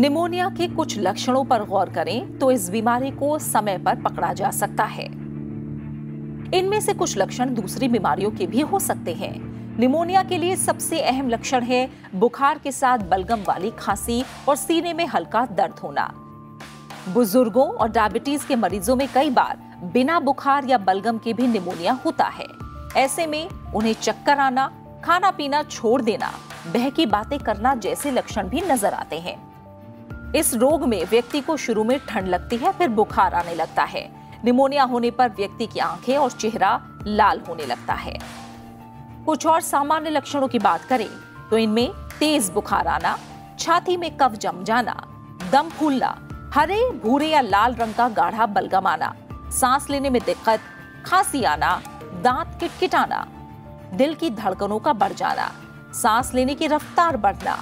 निमोनिया के कुछ लक्षणों पर गौर करें तो इस बीमारी को समय पर पकड़ा जा सकता है इनमें से कुछ लक्षण दूसरी बीमारियों के भी हो सकते हैं निमोनिया के लिए सबसे अहम लक्षण है बुखार के साथ बलगम वाली खांसी और सीने में हल्का दर्द होना बुजुर्गों और डायबिटीज के मरीजों में कई बार बिना बुखार या बलगम के भी निमोनिया होता है ऐसे में उन्हें चक्कर आना खाना पीना छोड़ देना बहकी बातें करना जैसे लक्षण भी नजर आते हैं इस रोग में व्यक्ति को शुरू में ठंड लगती है फिर बुखार आने लगता है निमोनिया होने पर व्यक्ति की आंखें और चेहरा लाल होने लगता है कुछ और सामान्य लक्षणों की बात करें तो इनमें तेज बुखार आना छाती में कफ जम जाना दम फूलना हरे भूरे या लाल रंग का गाढ़ा बलगम आना सांस लेने में दिक्कत खांसी आना दांत किटकिटाना दिल की धड़कनों का बढ़ जाना सांस लेने की रफ्तार बढ़ना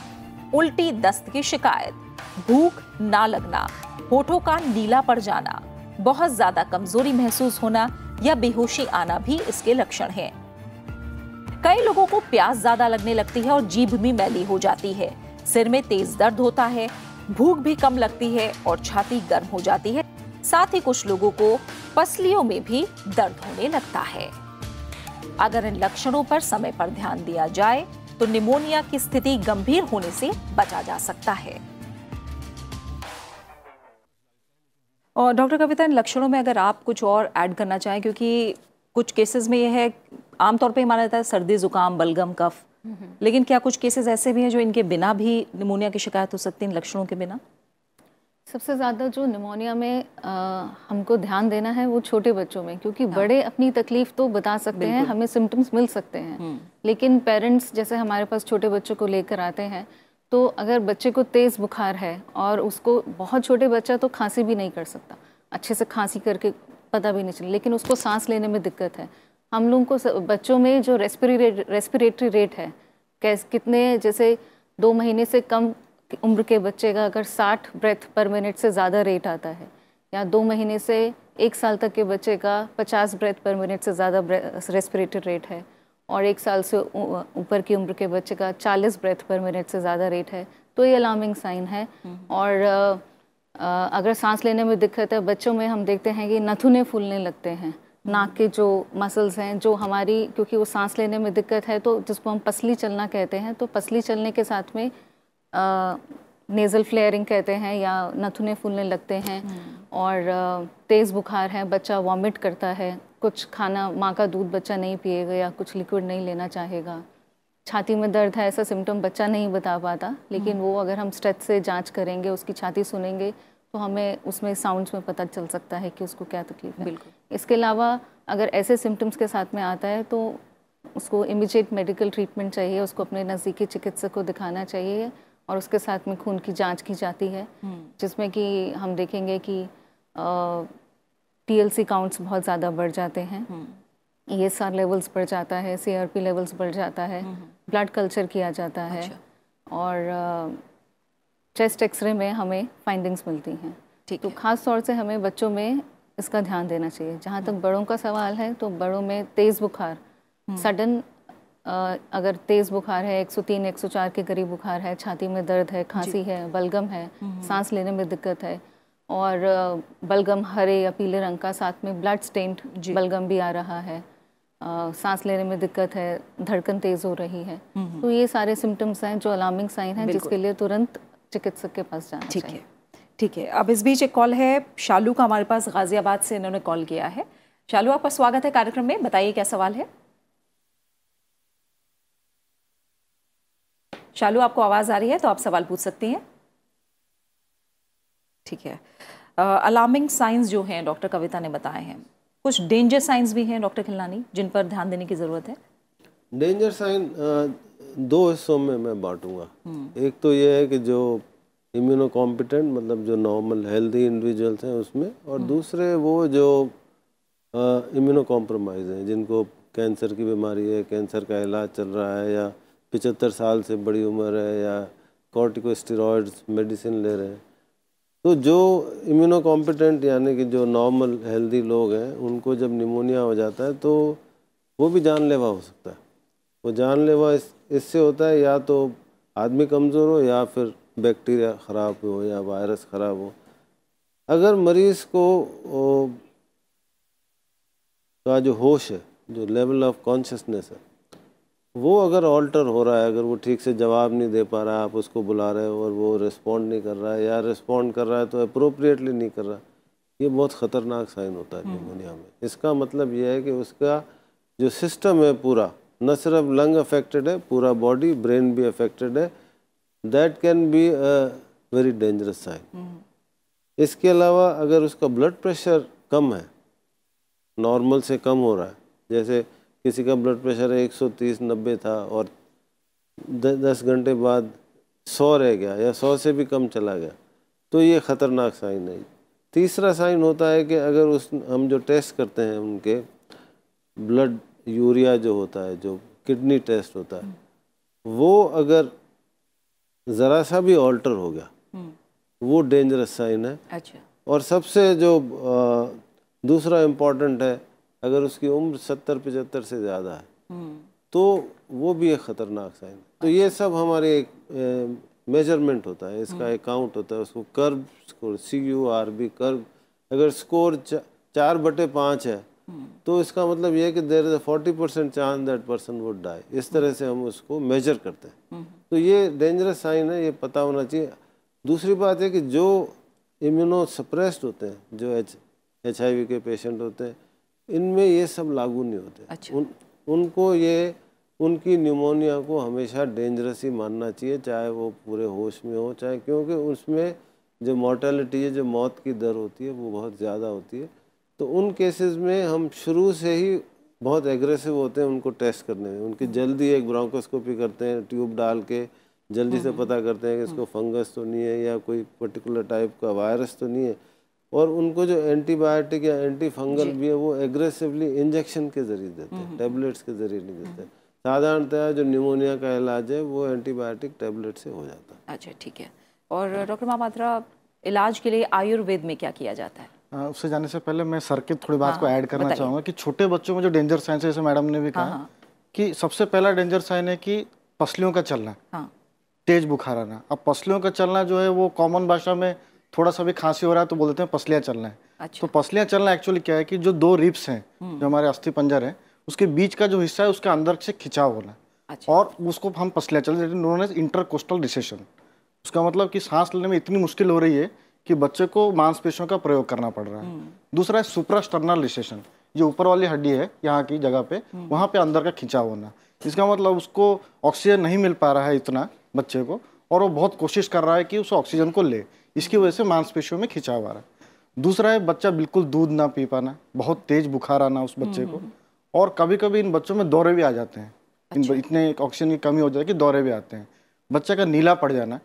उल्टी दस्त की शिकायत भूख ना लगना होठों का नीला पड़ जाना बहुत ज्यादा कमजोरी महसूस होना या बेहोशी आना भी इसके लक्षण हैं। कई लोगों को प्यास ज्यादा लगने लगती है और जीभ भी मैली हो जाती है सिर में तेज दर्द होता है भूख भी कम लगती है और छाती गर्म हो जाती है साथ ही कुछ लोगों को पसलियों में भी दर्द होने लगता है अगर इन लक्षणों पर समय पर ध्यान दिया जाए तो निमोनिया की स्थिति गंभीर होने से बचा जा सकता है और डॉक्टर कविता इन लक्षणों में अगर आप कुछ और ऐड करना चाहें क्योंकि कुछ केसेस में यह है आमतौर पर माना जाता है सर्दी जुकाम बलगम कफ लेकिन क्या कुछ केसेस ऐसे भी हैं जो इनके बिना भी निमोनिया की शिकायत हो सकती है इन लक्षणों के बिना सबसे ज़्यादा जो निमोनिया में आ, हमको ध्यान देना है वो छोटे बच्चों में क्योंकि हाँ। बड़े अपनी तकलीफ तो बता सकते हैं हमें सिम्टम्स मिल सकते हैं हम्म। लेकिन पेरेंट्स जैसे हमारे पास छोटे बच्चों को लेकर आते हैं तो अगर बच्चे को तेज़ बुखार है और उसको बहुत छोटे बच्चा तो खांसी भी नहीं कर सकता अच्छे से खांसी करके पता भी नहीं चले लेकिन उसको सांस लेने में दिक्कत है हम लोगों को बच्चों में जो रेस्पिरे रेस्पिरेटरी रेट है कैस कितने जैसे दो महीने से कम उम्र के बच्चे का अगर 60 ब्रेथ पर मिनट से ज़्यादा रेट आता है या दो महीने से एक साल तक के बच्चे का 50 ब्रेथ पर मिनट से ज़्यादा रेस्पिरेटरी रेट है और एक साल से ऊपर की उम्र के बच्चे का 40 ब्रेथ पर मिनट से ज़्यादा रेट है तो ये अलार्मिंग साइन है हम्म। और आ, अगर सांस लेने में दिक्कत है बच्चों में हम देखते हैं कि नथुने फूलने लगते हैं हम्म। नाक के जो मसल्स हैं जो हमारी क्योंकि वो सांस लेने में दिक्कत है तो जिसको हम पसली चलना कहते हैं तो पसली चलने के साथ में नेज़ल फ्लेयरिंग कहते हैं या नथुने फूलने लगते हैं हम्म। और तेज़ बुखार है बच्चा वॉमिट करता है कुछ खाना माँ का दूध बच्चा नहीं पिएगा या कुछ लिक्विड नहीं लेना चाहेगा छाती में दर्द है ऐसा सिम्टम बच्चा नहीं बता पाता लेकिन वो अगर हम स्ट्रेच से जांच करेंगे उसकी छाती सुनेंगे तो हमें उसमें साउंड्स में पता चल सकता है कि उसको क्या तकलीफ है बिल्कुल इसके अलावा अगर ऐसे सिम्टम्स के साथ में आता है तो उसको इमिजिएट मेडिकल ट्रीटमेंट चाहिए उसको अपने नज़दीकी चिकित्सक को दिखाना चाहिए और उसके साथ में खून की जाँच की जाती है हम्म। जिसमें कि हम देखेंगे कि टीएलसी काउंट्स बहुत ज़्यादा बढ़ जाते हैं ई एस आर लेवल्स बढ़ जाता है सी आर पी लेवल्स बढ़ जाता है ब्लड हम्म। कल्चर किया जाता है अच्छा। और चेस्ट एक्सरे में हमें फाइंडिंग्स मिलती हैं ठीक तो खास तौर से हमें बच्चों में इसका ध्यान देना चाहिए जहाँ तक हम्म। बड़ों का सवाल है तो बड़ों में तेज़ बुखार हम्म। सडन अगर तेज़ बुखार है 103, 104 के करीब बुखार है छाती में दर्द है खांसी है बलगम है सांस लेने में दिक्कत है और बलगम हरे या पीले रंग का साथ में ब्लड स्टेंट बलगम भी आ रहा है सांस लेने में दिक्कत है धड़कन तेज हो रही है हम्म, हम्म। तो ये सारे सिम्टम्स हैं जो अलार्मिंग साइन हैं जिसके लिए तुरंत चिकित्सक के पास जाना ठीक है ठीक है अब इस बीच एक कॉल है शालू का हमारे पास गाजियाबाद से इन्होंने कॉल किया है शालू आपका स्वागत है कार्यक्रम में बताइए क्या सवाल है शालू आपको आवाज़ आ रही है तो आप सवाल पूछ सकती हैं ठीक है अलार्मिंग साइंस जो हैं डॉक्टर कविता ने बताए हैं कुछ डेंजर साइंस भी हैं डॉक्टर खिलानी जिन पर ध्यान देने की ज़रूरत है डेंजर साइन दो हिस्सों में मैं बांटूंगा हम्म। एक तो ये है कि जो इम्यूनो कॉम्पिटेंट मतलब जो नॉर्मल हेल्दी इंडिविजुअल्स हैं उसमें और हम्म। दूसरे वो जो इम्यूनो कॉम्प्रोमाइज हैं जिनको कैंसर की बीमारी है कैंसर का इलाज चल रहा है या पिचहत्तर साल से बड़ी उम्र है या कॉर्टिकोस्टीरोड्स मेडिसिन ले रहे हैं तो जो इम्यूनो कॉम्पिटेंट यानी कि जो नॉर्मल हेल्दी लोग हैं उनको जब निमोनिया हो जाता है तो वो भी जानलेवा हो सकता है वो जानलेवा इस इससे होता है या तो आदमी कमज़ोर हो या फिर बैक्टीरिया ख़राब हो या वायरस ख़राब हो अगर मरीज़ को का जो होश है जो लेवल ऑफ कॉन्शियसनेस है वो अगर ऑल्टर हो रहा है अगर वो ठीक से जवाब नहीं दे पा रहा है आप उसको बुला रहे हो और वो रिस्पॉन्ड नहीं कर रहा है या रिस्पॉन्ड कर रहा है तो अप्रोप्रिएटली नहीं कर रहा ये बहुत ख़तरनाक साइन होता है निमोनिया हम्म। में इसका मतलब ये है कि उसका जो सिस्टम है पूरा न सिर्फ लंग अफेक्टेड है पूरा बॉडी ब्रेन भी अफेक्टेड है that can be a very dangerous sign इसके अलावा अगर उसका ब्लड प्रेशर कम है नॉर्मल से कम हो रहा है जैसे किसी का ब्लड प्रेशर 130 90 था और दस घंटे बाद सौ रह गया या सौ से भी कम चला गया तो ये ख़तरनाक साइन है तीसरा साइन होता है कि अगर उस हम जो टेस्ट करते हैं उनके ब्लड यूरिया जो होता है जो किडनी टेस्ट होता है वो अगर ज़रा सा भी ऑल्टर हो गया हम्म। वो डेंजरस साइन है अच्छा और सबसे जो आ, दूसरा इम्पॉर्टेंट है अगर उसकी उम्र सत्तर पचहत्तर से ज़्यादा है हम्म। तो वो भी एक ख़तरनाक साइन है तो ये अच्छा। सब हमारे एक मेजरमेंट होता है इसका अकाउंट हम्म। होता है उसको CURB score C U R B CURB अगर स्कोर चा, चार बटे पाँच है हम्म। तो इसका मतलब यह कि there is a forty percent chance that person would die इस तरह से हम उसको मेजर करते हैं तो ये डेंजरस साइन है ये पता होना चाहिए दूसरी बात है कि जो इम्यूनो सप्रेस्ड होते हैं जो एच एच के पेशेंट होते हैं इनमें ये सब लागू नहीं होते अच्छा। उन, उनको ये उनकी न्यूमोनिया को हमेशा डेंजरस ही मानना चाहिए चाहे वो पूरे होश में हो चाहे क्योंकि उसमें जो मोर्टेलिटी है जो मौत की दर होती है वो बहुत ज़्यादा होती है तो उन केसेस में हम शुरू से ही बहुत एग्रेसिव होते हैं उनको टेस्ट करने में उनकी जल्दी एक ब्रोंकोस्कोपी करते हैं ट्यूब डाल के जल्दी से हम्म। पता करते हैं कि इसको फंगस हम्म। तो नहीं है या कोई पर्टिकुलर टाइप का वायरस तो नहीं है और उनको जो एंटीबायोटिक या एंटी फंगल भी है वो एग्रेसिवली इंजेक्शन के जरिए देते हैं टेबलेट्स हम्म। के जरिए नहीं देते हम्म। साधारणतः जो निमोनिया का इलाज है वो एंटीबायोटिक टेबलेट से हो जाता है अच्छा ठीक है और डॉक्टर महापात्रा इलाज के लिए आयुर्वेद में क्या किया जाता है हाँ, उससे जाने से पहले मैं सर की थोड़ी बात हाँ, को ऐड करना चाहूँगा कि छोटे बच्चों में जो डेंजर साइन है जैसे मैडम ने भी कहा हाँ, कि सबसे पहला डेंजर साइन है कि पसलियों का चलना तेज बुखार आना अब पसलियों का चलना जो है वो कॉमन भाषा में थोड़ा सा भी खांसी हो रहा है तो बोल देते हैं पसलियाँ चलना है अच्छा। तो पसलियाँ चलना एक्चुअली क्या है कि जो दो रिप्स हैं हम्म। जो हमारे अस्थि पंजर हैं उसके बीच का जो हिस्सा है उसके अंदर से खिंचाव होना अच्छा। और उसको हम पसलियाँ चल रहे एज इंटरकोस्टल रिसेशन उसका मतलब कि सांस लेने में इतनी मुश्किल हो रही है कि बच्चे को मांसपेशियों का प्रयोग करना पड़ रहा है हम्म। दूसरा है सुप्रास्टर्नल रिसेशन जो ऊपर वाली हड्डी है यहाँ की जगह पे हम्म। वहाँ पे अंदर का खिंचाव होना इसका मतलब उसको ऑक्सीजन नहीं मिल पा रहा है इतना बच्चे को और वो बहुत कोशिश कर रहा है कि उस ऑक्सीजन को ले इसकी वजह से मांसपेशियों में खिंचाव आ रहा है दूसरा है बच्चा बिल्कुल दूध ना पी पाना बहुत तेज बुखार आना उस बच्चे को हम्म, हम्म, हम्म। और कभी कभी इन बच्चों में दौरे भी आ जाते हैं अच्छा। इन इतने ऑक्सीजन की कमी हो जाती है कि दौरे भी आते हैं बच्चा का नीला पड़ जाना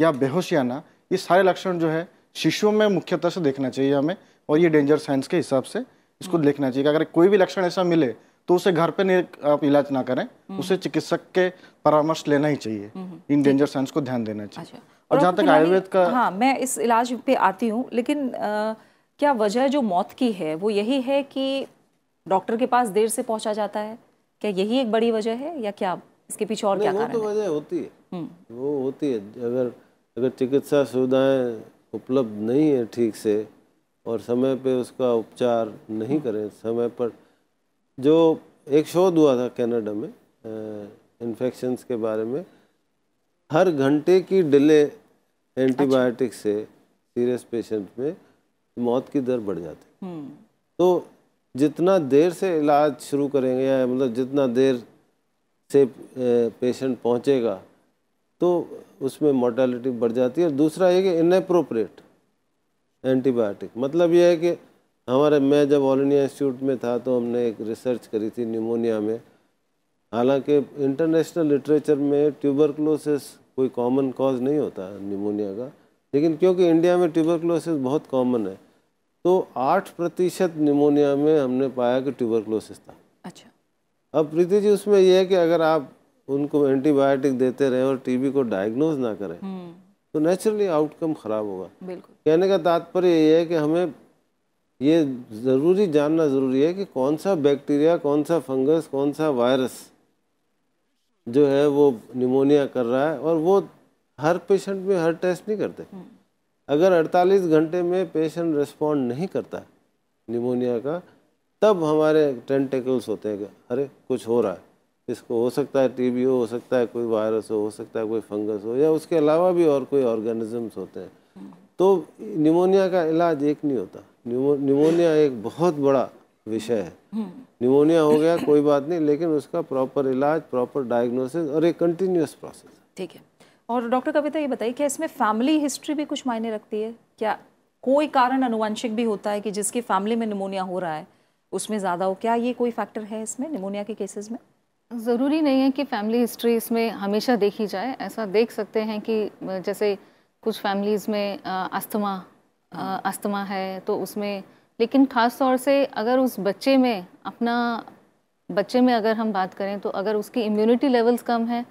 या बेहोशी आना ये सारे लक्षण जो है शिशुओं में मुख्यतः से देखना चाहिए हमें और ये डेंजर साइंस के हिसाब से इसको देखना चाहिए अगर कोई भी लक्षण ऐसा मिले तो उसे घर पे आप इलाज ना करें उसे चिकित्सक के परामर्श लेना ही चाहिए इन डेंजर साइंस को ध्यान देना चाहिए अच्छा। और जहाँ तक आयुर्वेद का हाँ मैं इस इलाज पे आती हूँ लेकिन आ, क्या वजह जो मौत की है वो यही है कि डॉक्टर के पास देर से पहुँचा जाता है क्या यही एक बड़ी वजह है या क्या इसके पीछे और क्या तो वजह होती है हम्म। वो होती है अगर अगर चिकित्सा सुविधाएं उपलब्ध नहीं है ठीक से और समय पे उसका उपचार नहीं हम्म। करें समय पर जो एक शोध हुआ था कनाडा में इन्फेक्शंस के बारे में हर घंटे की डिले अच्छा। एंटीबायोटिक से सीरियस पेशेंट में मौत की दर बढ़ जाती है हम्म। तो जितना देर से इलाज शुरू करेंगे या मतलब जितना देर से पेशेंट पहुंचेगा तो उसमें मोर्टेलिटी बढ़ जाती है और दूसरा ये कि इनअप्रोप्रिएट एंटीबायोटिक मतलब यह है कि हमारे मैं जब ऑल इंडिया इंस्टीट्यूट में था तो हमने एक रिसर्च करी थी न्यूमोनिया में हालांकि इंटरनेशनल लिटरेचर में ट्यूबरकलोसिस कोई कॉमन कॉज नहीं होता निमोनिया का लेकिन क्योंकि इंडिया में ट्यूबरकुलोसिस बहुत कॉमन है तो आठ प्रतिशत निमोनिया में हमने पाया कि ट्यूबरकुलोसिस था अच्छा अब प्रीति जी उसमें यह है कि अगर आप उनको एंटीबायोटिक देते रहें और टीबी को डायग्नोज ना करें हम्म। तो नेचुरली आउटकम ख़राब होगा कहने का तात्पर्य ये है कि हमें ये ज़रूरी जानना ज़रूरी है कि कौन सा बैक्टीरिया कौन सा फंगस कौन सा वायरस जो है वो निमोनिया कर रहा है और वो हर पेशेंट में हर टेस्ट नहीं करते हम्म। अगर 48 घंटे में पेशेंट रिस्पॉन्ड नहीं करता निमोनिया का तब हमारे टेंटेकल्स होते हैं अरे कुछ हो रहा है इसको हो सकता है टीबी हो हो सकता है कोई वायरस हो हो सकता है कोई फंगस हो या उसके अलावा भी और कोई ऑर्गेनिजम्स होते हैं हम्म। तो निमोनिया का इलाज एक नहीं होता निमो निमोनिया एक बहुत बड़ा विषय है हम्म। निमोनिया हो गया कोई बात नहीं लेकिन उसका प्रॉपर इलाज प्रॉपर डायग्नोसिस और एक कंटिन्यूस प्रोसेस ठीक है और डॉक्टर कविता ये बताइए कि इसमें फैमिली हिस्ट्री भी कुछ मायने रखती है क्या कोई कारण अनुवांशिक भी होता है कि जिसकी फैमिली में निमोनिया हो रहा है उसमें ज़्यादा हो क्या ये कोई फैक्टर है इसमें निमोनिया के केसेस में ज़रूरी नहीं है कि फैमिली हिस्ट्री इसमें हमेशा देखी जाए ऐसा देख सकते हैं कि जैसे कुछ फैमिलीज़ में अस्थमा अस्थमा है तो उसमें लेकिन ख़ास तौर से अगर उस बच्चे में अपना बच्चे में अगर हम बात करें तो अगर उसकी इम्यूनिटी लेवल्स कम है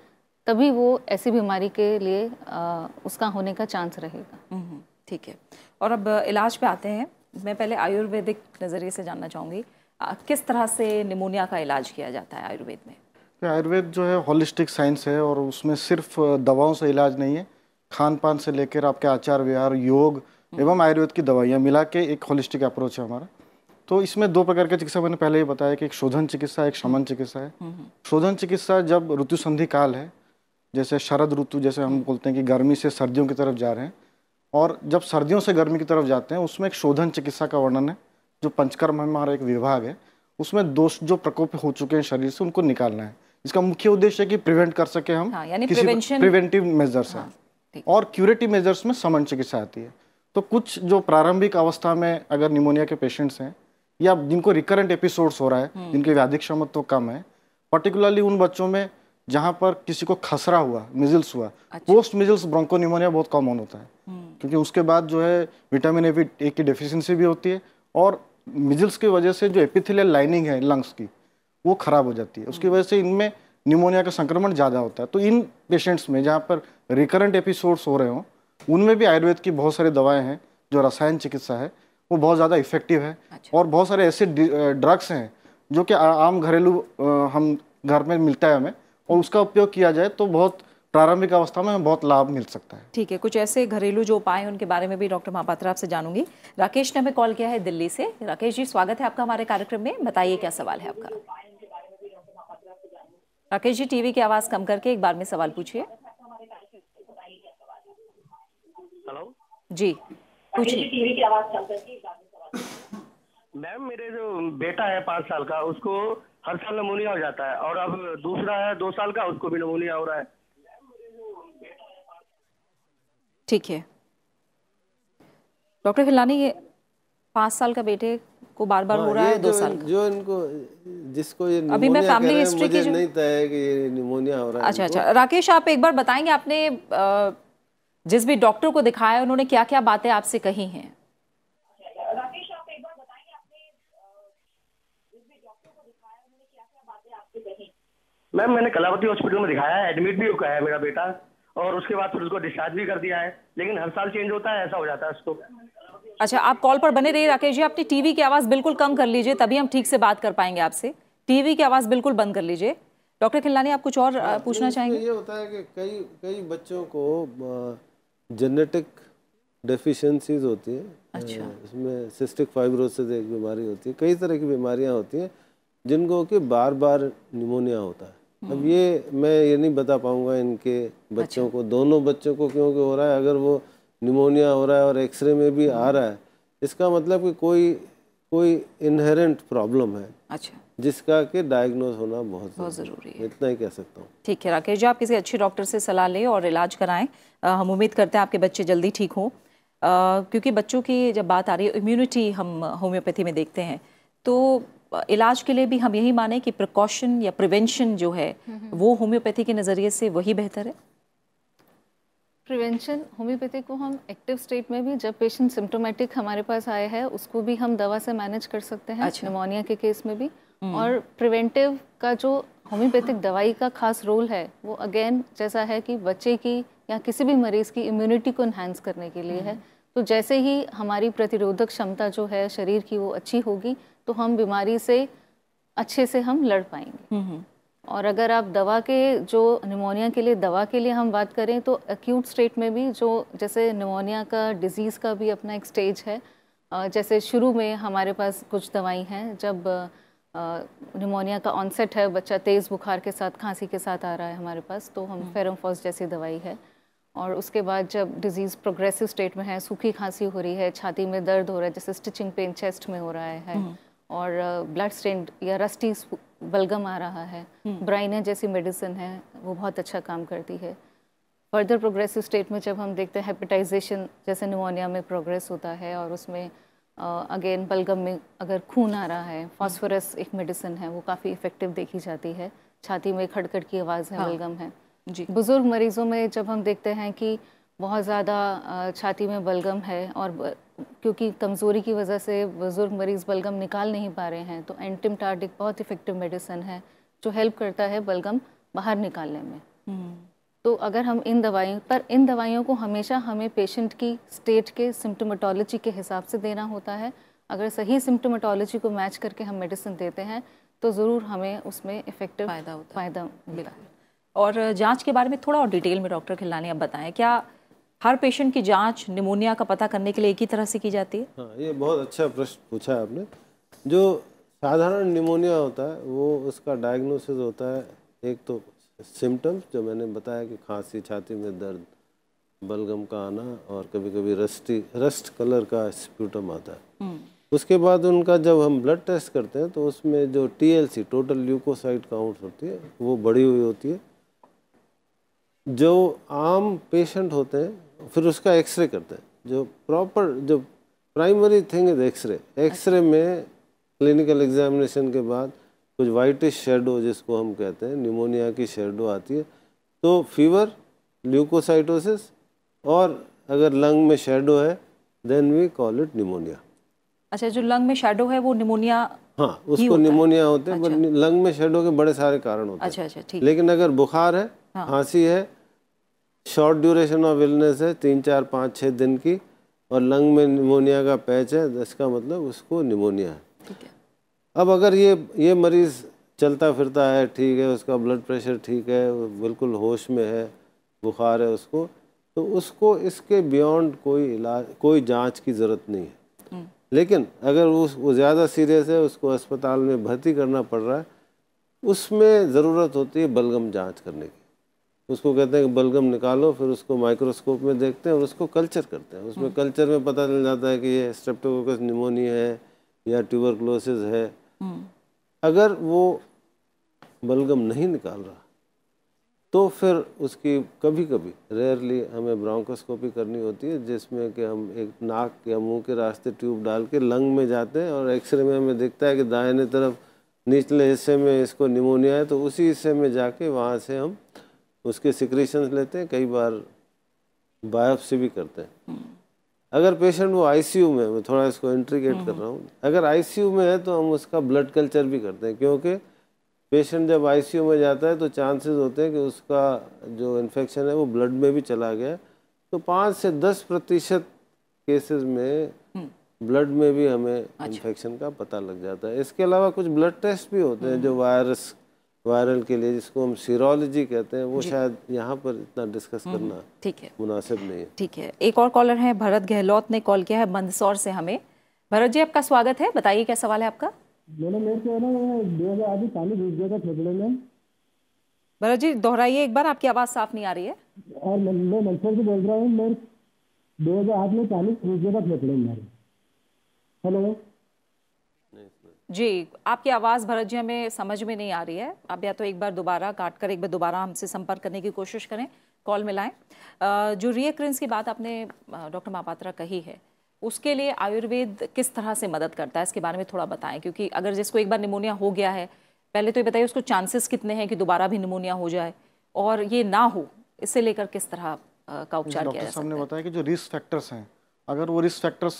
तभी वो ऐसी बीमारी के लिए आ, उसका होने का चांस रहेगा हम्म, ठीक है और अब इलाज पे आते हैं मैं पहले आयुर्वेदिक नज़रिए से जानना चाहूँगी किस तरह से निमोनिया का इलाज किया जाता है आयुर्वेद में आयुर्वेद जो है हॉलिस्टिक साइंस है और उसमें सिर्फ दवाओं से इलाज नहीं है खान पान से लेकर आपके आचार व्यवहार योग एवं आयुर्वेद की दवाइयाँ मिला के एक होलिस्टिक अप्रोच है हमारा तो इसमें दो प्रकार के चिकित्सा मैंने पहले ही बताया कि एक शोधन चिकित्सा एक शमन चिकित्सा है हम्म, हम्म। शोधन चिकित्सा जब ऋतु संधि काल है जैसे शरद ऋतु जैसे हम बोलते हैं कि गर्मी से सर्दियों की तरफ जा रहे हैं और जब सर्दियों से गर्मी की तरफ जाते हैं उसमें एक शोधन चिकित्सा का वर्णन है जो पंचकर्म हमारा एक विभाग है उसमें दोष जो प्रकोप हो चुके हैं शरीर से उनको निकालना है इसका मुख्य उद्देश्य है कि प्रिवेंट कर सके हम हाँ, प्रिवेंटिव मेजर्स है और क्यूरेटिव मेजर्स में समन चिकित्सा आती है तो कुछ जो प्रारंभिक अवस्था में अगर निमोनिया के पेशेंट्स हैं या जिनको रिकरेंट एपिसोड्स हो रहा है हम्म। जिनकी व्याधिक क्षमता तो कम है पर्टिकुलरली उन बच्चों में जहाँ पर किसी को खसरा हुआ मिजिल्स हुआ अच्छा। पोस्ट मिजिल्स ब्रोंको निमोनिया बहुत कॉमन होता है हम्म। क्योंकि उसके बाद जो है विटामिन ए की डिफिशेंसी भी होती है और मिजिल्स की वजह से जो एपिथिलियल लाइनिंग है लंग्स की वो खराब हो जाती है उसकी हम्म। वजह से इनमें निमोनिया का संक्रमण ज़्यादा होता है तो इन पेशेंट्स में जहाँ पर रिकरेंट एपिसोड्स हो रहे हों उनमें भी आयुर्वेद की बहुत सारी दवाएं हैं जो रसायन चिकित्सा है वो बहुत ज़्यादा इफेक्टिव है अच्छा। और बहुत सारे ऐसे ड्रग्स हैं जो कि आम घरेलू हम घर में मिलता है हमें और उसका उपयोग किया जाए तो बहुत प्रारंभिक अवस्था में बहुत लाभ मिल सकता है ठीक है कुछ ऐसे घरेलू जो उपाय उनके बारे में भी डॉक्टर महापात्रा आपसे जानूंगी राकेश ने हमें कॉल किया है दिल्ली से राकेश जी स्वागत है आपका हमारे कार्यक्रम में बताइए क्या सवाल है आपका राकेश जी टीवी की आवाज़ कम करके एक बार में सवाल पूछिए जी पूछिए टीवी की आवाज कम करके मैम मेरे जो बेटा है पाँच साल का उसको हर साल नमोनिया हो जाता है और अब दूसरा है दो साल का उसको भी नमोनिया हो रहा है ठीक है डॉक्टर खिलानी ये पाँच साल का बेटे को बार बार हाँ, हो रहा है दो साल का। जो इनको जिसको ये अभी मैं फैमिली हिस्ट्री की जो... नहीं तय है कि ये निमोनिया हो रहा है अच्छा अच्छा राकेश आप एक बार बताएंगे आपने आ, जिस भी डॉक्टर को दिखाया उन्होंने क्या क्या बातें आपसे कही हैं मैम मैंने कलावती हॉस्पिटल में दिखाया है एडमिट भी हुआ है मेरा बेटा और उसके बाद फिर उसको डिस्चार्ज भी कर दिया है लेकिन हर साल चेंज होता है ऐसा हो जाता है उसको अच्छा आप कॉल पर बने रहिए राकेश जी आपने टीवी की आवाज़ बिल्कुल कम कर लीजिए तभी हम ठीक से बात कर पाएंगे आपसे टीवी की आवाज़ बिल्कुल बंद कर लीजिए डॉक्टर खिल्लानी आप कुछ और पूछना चाहेंगे ये होता है कि कई कई बच्चों को जेनेटिक डेफिशिएंसीज होती हैं अच्छा इसमें सिस्टिक फाइब्रोसिस एक बीमारी होती है कई तरह की बीमारियां होती हैं जिनको कि बार बार निमोनिया होता है अब हम्म। ये मैं ये नहीं बता पाऊंगा इनके बच्चों अच्छा। को दोनों बच्चों को क्योंकि हो रहा है अगर वो निमोनिया हो रहा है और एक्सरे में भी आ हम्म। रहा है इसका मतलब कि कोई कोई इनहेरेंट प्रॉब्लम है अच्छा जिसका के डायग्नोज होना बहुत बहुत ज़रूरी है इतना ही कह सकता हूँ ठीक है राकेश जी आप किसी अच्छे डॉक्टर से सलाह लें और इलाज कराएं हम उम्मीद करते हैं आपके बच्चे जल्दी ठीक हों क्योंकि बच्चों की जब बात आ रही है इम्यूनिटी हम होम्योपैथी में देखते हैं तो इलाज के लिए भी हम यही माने कि प्रिकॉशन या प्रिवेंशन जो है हम्म, हम्म। वो होम्योपैथी के नज़रिए से वही बेहतर है प्रिवेंशन होम्योपैथी को हम एक्टिव स्टेट में भी जब पेशेंट सिम्टोमेटिक हमारे पास आया है उसको भी हम दवा से मैनेज कर सकते हैं अच्छा। निमोनिया के केस में भी हम्म। और प्रिवेंटिव का जो होम्योपैथिक दवाई का खास रोल है वो अगेन जैसा है कि बच्चे की या किसी भी मरीज़ की इम्यूनिटी को इन्हांस करने के लिए है हम्म। तो जैसे ही हमारी प्रतिरोधक क्षमता जो है शरीर की वो अच्छी होगी तो हम बीमारी से अच्छे से हम लड़ पाएंगे हम्म, और अगर आप दवा के जो निमोनिया के लिए दवा के लिए हम बात करें तो एक्यूट स्टेट में भी जो जैसे निमोनिया का डिज़ीज़ का भी अपना एक स्टेज है जैसे शुरू में हमारे पास कुछ दवाई हैं जब निमोनिया का ऑनसेट है बच्चा तेज़ बुखार के साथ खांसी के साथ आ रहा है हमारे पास तो हम फेरमफॉस हम्म। जैसी दवाई है और उसके बाद जब डिजीज़ प्रोग्रेसिव स्टेट में है सूखी खांसी हो रही है छाती में दर्द हो रहा है जैसे स्टिचिंग पेन चेस्ट में हो रहा है हम्म। और ब्लड स्टेंड या रस्टी बलगम आ रहा है ब्राइना हम्म। जैसी मेडिसिन है वो बहुत अच्छा काम करती है फर्दर प्रोग्रेसिव स्टेट में जब हम देखते हैं हेपेटाइजेशन जैसे निमोनिया में प्रोग्रेस होता है और उसमें अगेन बलगम में अगर खून आ रहा है फॉस्फोरस एक मेडिसिन है वो काफ़ी इफेक्टिव देखी जाती है छाती में खड़खड़ की आवाज़ है हाँ। बलगम है जी बुज़ुर्ग मरीज़ों में जब हम देखते हैं कि बहुत ज़्यादा छाती में बलगम है और क्योंकि कमज़ोरी की वजह से बुज़ुर्ग मरीज़ बलगम निकाल नहीं पा रहे हैं तो एंटीमटार्टिक बहुत इफ़ेक्टिव मेडिसिन है जो हेल्प करता है बलगम बाहर निकालने में हम्म। तो अगर हम इन दवाइयों पर इन दवाइयों को हमेशा हमें पेशेंट की स्टेट के सिम्टोमेटोलॉजी के हिसाब से देना होता है अगर सही सिम्टोमेटोलॉजी को मैच करके हम मेडिसिन देते हैं तो ज़रूर हमें उसमें इफेक्टिव फ़ायदा होता फ़ायदा मिला और जांच के बारे में थोड़ा और डिटेल में डॉक्टर खिलानी अब बताएं क्या हर पेशेंट की जांच निमोनिया का पता करने के लिए एक ही तरह से की जाती है हाँ ये बहुत अच्छा प्रश्न पूछा है आपने जो साधारण निमोनिया होता है वो उसका डायग्नोसिस होता है एक तो सिम्टम्स जो मैंने बताया कि खांसी छाती में दर्द बलगम का आना और कभी कभी रस्टी रस्ट कलर का स्प्यूटम आता है हम्म। उसके बाद उनका जब हम ब्लड टेस्ट करते हैं तो उसमें जो टीएलसी टोटल ल्यूकोसाइट काउंट होती है वो बढ़ी हुई होती है जो आम पेशेंट होते हैं फिर उसका एक्सरे करते हैं जो प्रॉपर जो primary thing is X-ray X-ray में क्लिनिकल एग्जामिनेशन के बाद कुछ वाइटिश शेडो जिसको हम कहते हैं निमोनिया की शेडो आती है तो फीवर ल्यूकोसाइटोसिस और अगर लंग में शेडो है then we call it pneumonia अच्छा जो लंग में शेडो है वो निमोनिया हाँ उसको निमोनिया होते हैं अच्छा। बट लंग में शेडो के बड़े सारे कारण होते हैं अच्छा अच्छा ठीक लेकिन अगर बुखार है हाँ। खांसी हाँ। है शॉर्ट ड्यूरेशन ऑफ इलनेस है तीन चार पाँच छः दिन की और लंग में निमोनिया का पैच है तो इसका मतलब उसको निमोनिया है अब अगर ये ये मरीज़ चलता फिरता है ठीक है उसका ब्लड प्रेशर ठीक है बिल्कुल होश में है बुखार है उसको तो उसको इसके बियॉन्ड कोई इलाज कोई जांच की ज़रूरत नहीं है हम्म। लेकिन अगर उस वो ज़्यादा सीरियस है उसको अस्पताल में भर्ती करना पड़ रहा है उसमें ज़रूरत होती है बलगम जांच करने की उसको कहते हैं कि बलगम निकालो फिर उसको माइक्रोस्कोप में देखते हैं और उसको कल्चर करते हैं उसमें कल्चर हम्म। में पता चल जाता है कि ये स्ट्रेप्टोकोकस निमोनिया है या ट्यूबरक्लोसिस है अगर वो बलगम नहीं निकाल रहा तो फिर उसकी कभी कभी रेयरली हमें ब्रोंकोस्कोपी करनी होती है जिसमें कि हम एक नाक या मुंह के रास्ते ट्यूब डाल के लंग में जाते हैं और एक्सरे में हमें दिखता है कि दाहिने तरफ निचले हिस्से में इसको निमोनिया है तो उसी हिस्से में जाके वहाँ से हम उसके सिक्रेशन लेते हैं कई बार बायोप्सी भी करते हैं अगर पेशेंट वो आईसीयू में मैं थोड़ा इसको इंट्रीगेट कर हम्म। रहा हूँ अगर आईसीयू में है तो हम उसका ब्लड कल्चर भी करते हैं क्योंकि पेशेंट जब आईसीयू में जाता है तो चांसेस होते हैं कि उसका जो इन्फेक्शन है वो ब्लड में भी चला गया तो पाँच से दस प्रतिशत केसेस में ब्लड हम्म। में भी हमें अच्छा। इन्फेक्शन का पता लग जाता है इसके अलावा कुछ ब्लड टेस्ट भी होते हैं जो वायरस हम्म। वायरल के लिए जिसको हम सीरोलॉजी कहते हैं वो शायद यहाँ पर इतना डिस्कस हम्म, करना ठीक है मुनासिब नहीं है ठीक है एक और कॉलर है भरत गहलोत ने कॉल किया है मंदसौर से हमें भरत जी आपका स्वागत है बताइए क्या सवाल है आपका तो भरत जी दोहराइए एक बार आपकी आवाज़ साफ नहीं आ रही है और मैं मंदसौर से बोल रहा हूँ दो हज़ार आठ में चालीस घुस का फेफड़े खेतड़े हेलो जी आपकी आवाज़ भरत जी हमें समझ में नहीं आ रही है आप या तो एक बार दोबारा काट कर एक बार दोबारा हमसे संपर्क करने की कोशिश करें कॉल मिलाएं जो रियक्रेंस की बात आपने डॉक्टर महापात्रा कही है उसके लिए आयुर्वेद किस तरह से मदद करता है इसके बारे में थोड़ा बताएं क्योंकि अगर जिसको एक बार निमोनिया हो गया है पहले तो ये बताइए उसको चांसेस कितने हैं कि दोबारा भी निमोनिया हो जाए और ये ना हो इससे लेकर किस तरह का उपचार किया डॉक्टर बताया कि जो रिस्क फैक्टर्स हैं अगर वो रिस्क फैक्टर्स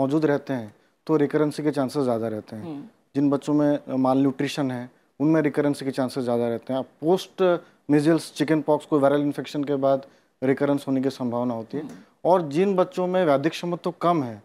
मौजूद रहते हैं तो रिकरेंसी के चांसेस ज़्यादा रहते हैं हम्म। जिन बच्चों में माल न्यूट्रिशन है उनमें रिकरेंसी के चांसेस ज़्यादा रहते हैं अब पोस्ट मिजल्स चिकन पॉक्स को वायरल इन्फेक्शन के बाद रिकरेंस होने की संभावना होती है हम्म। और जिन बच्चों में वैधिक तो कम है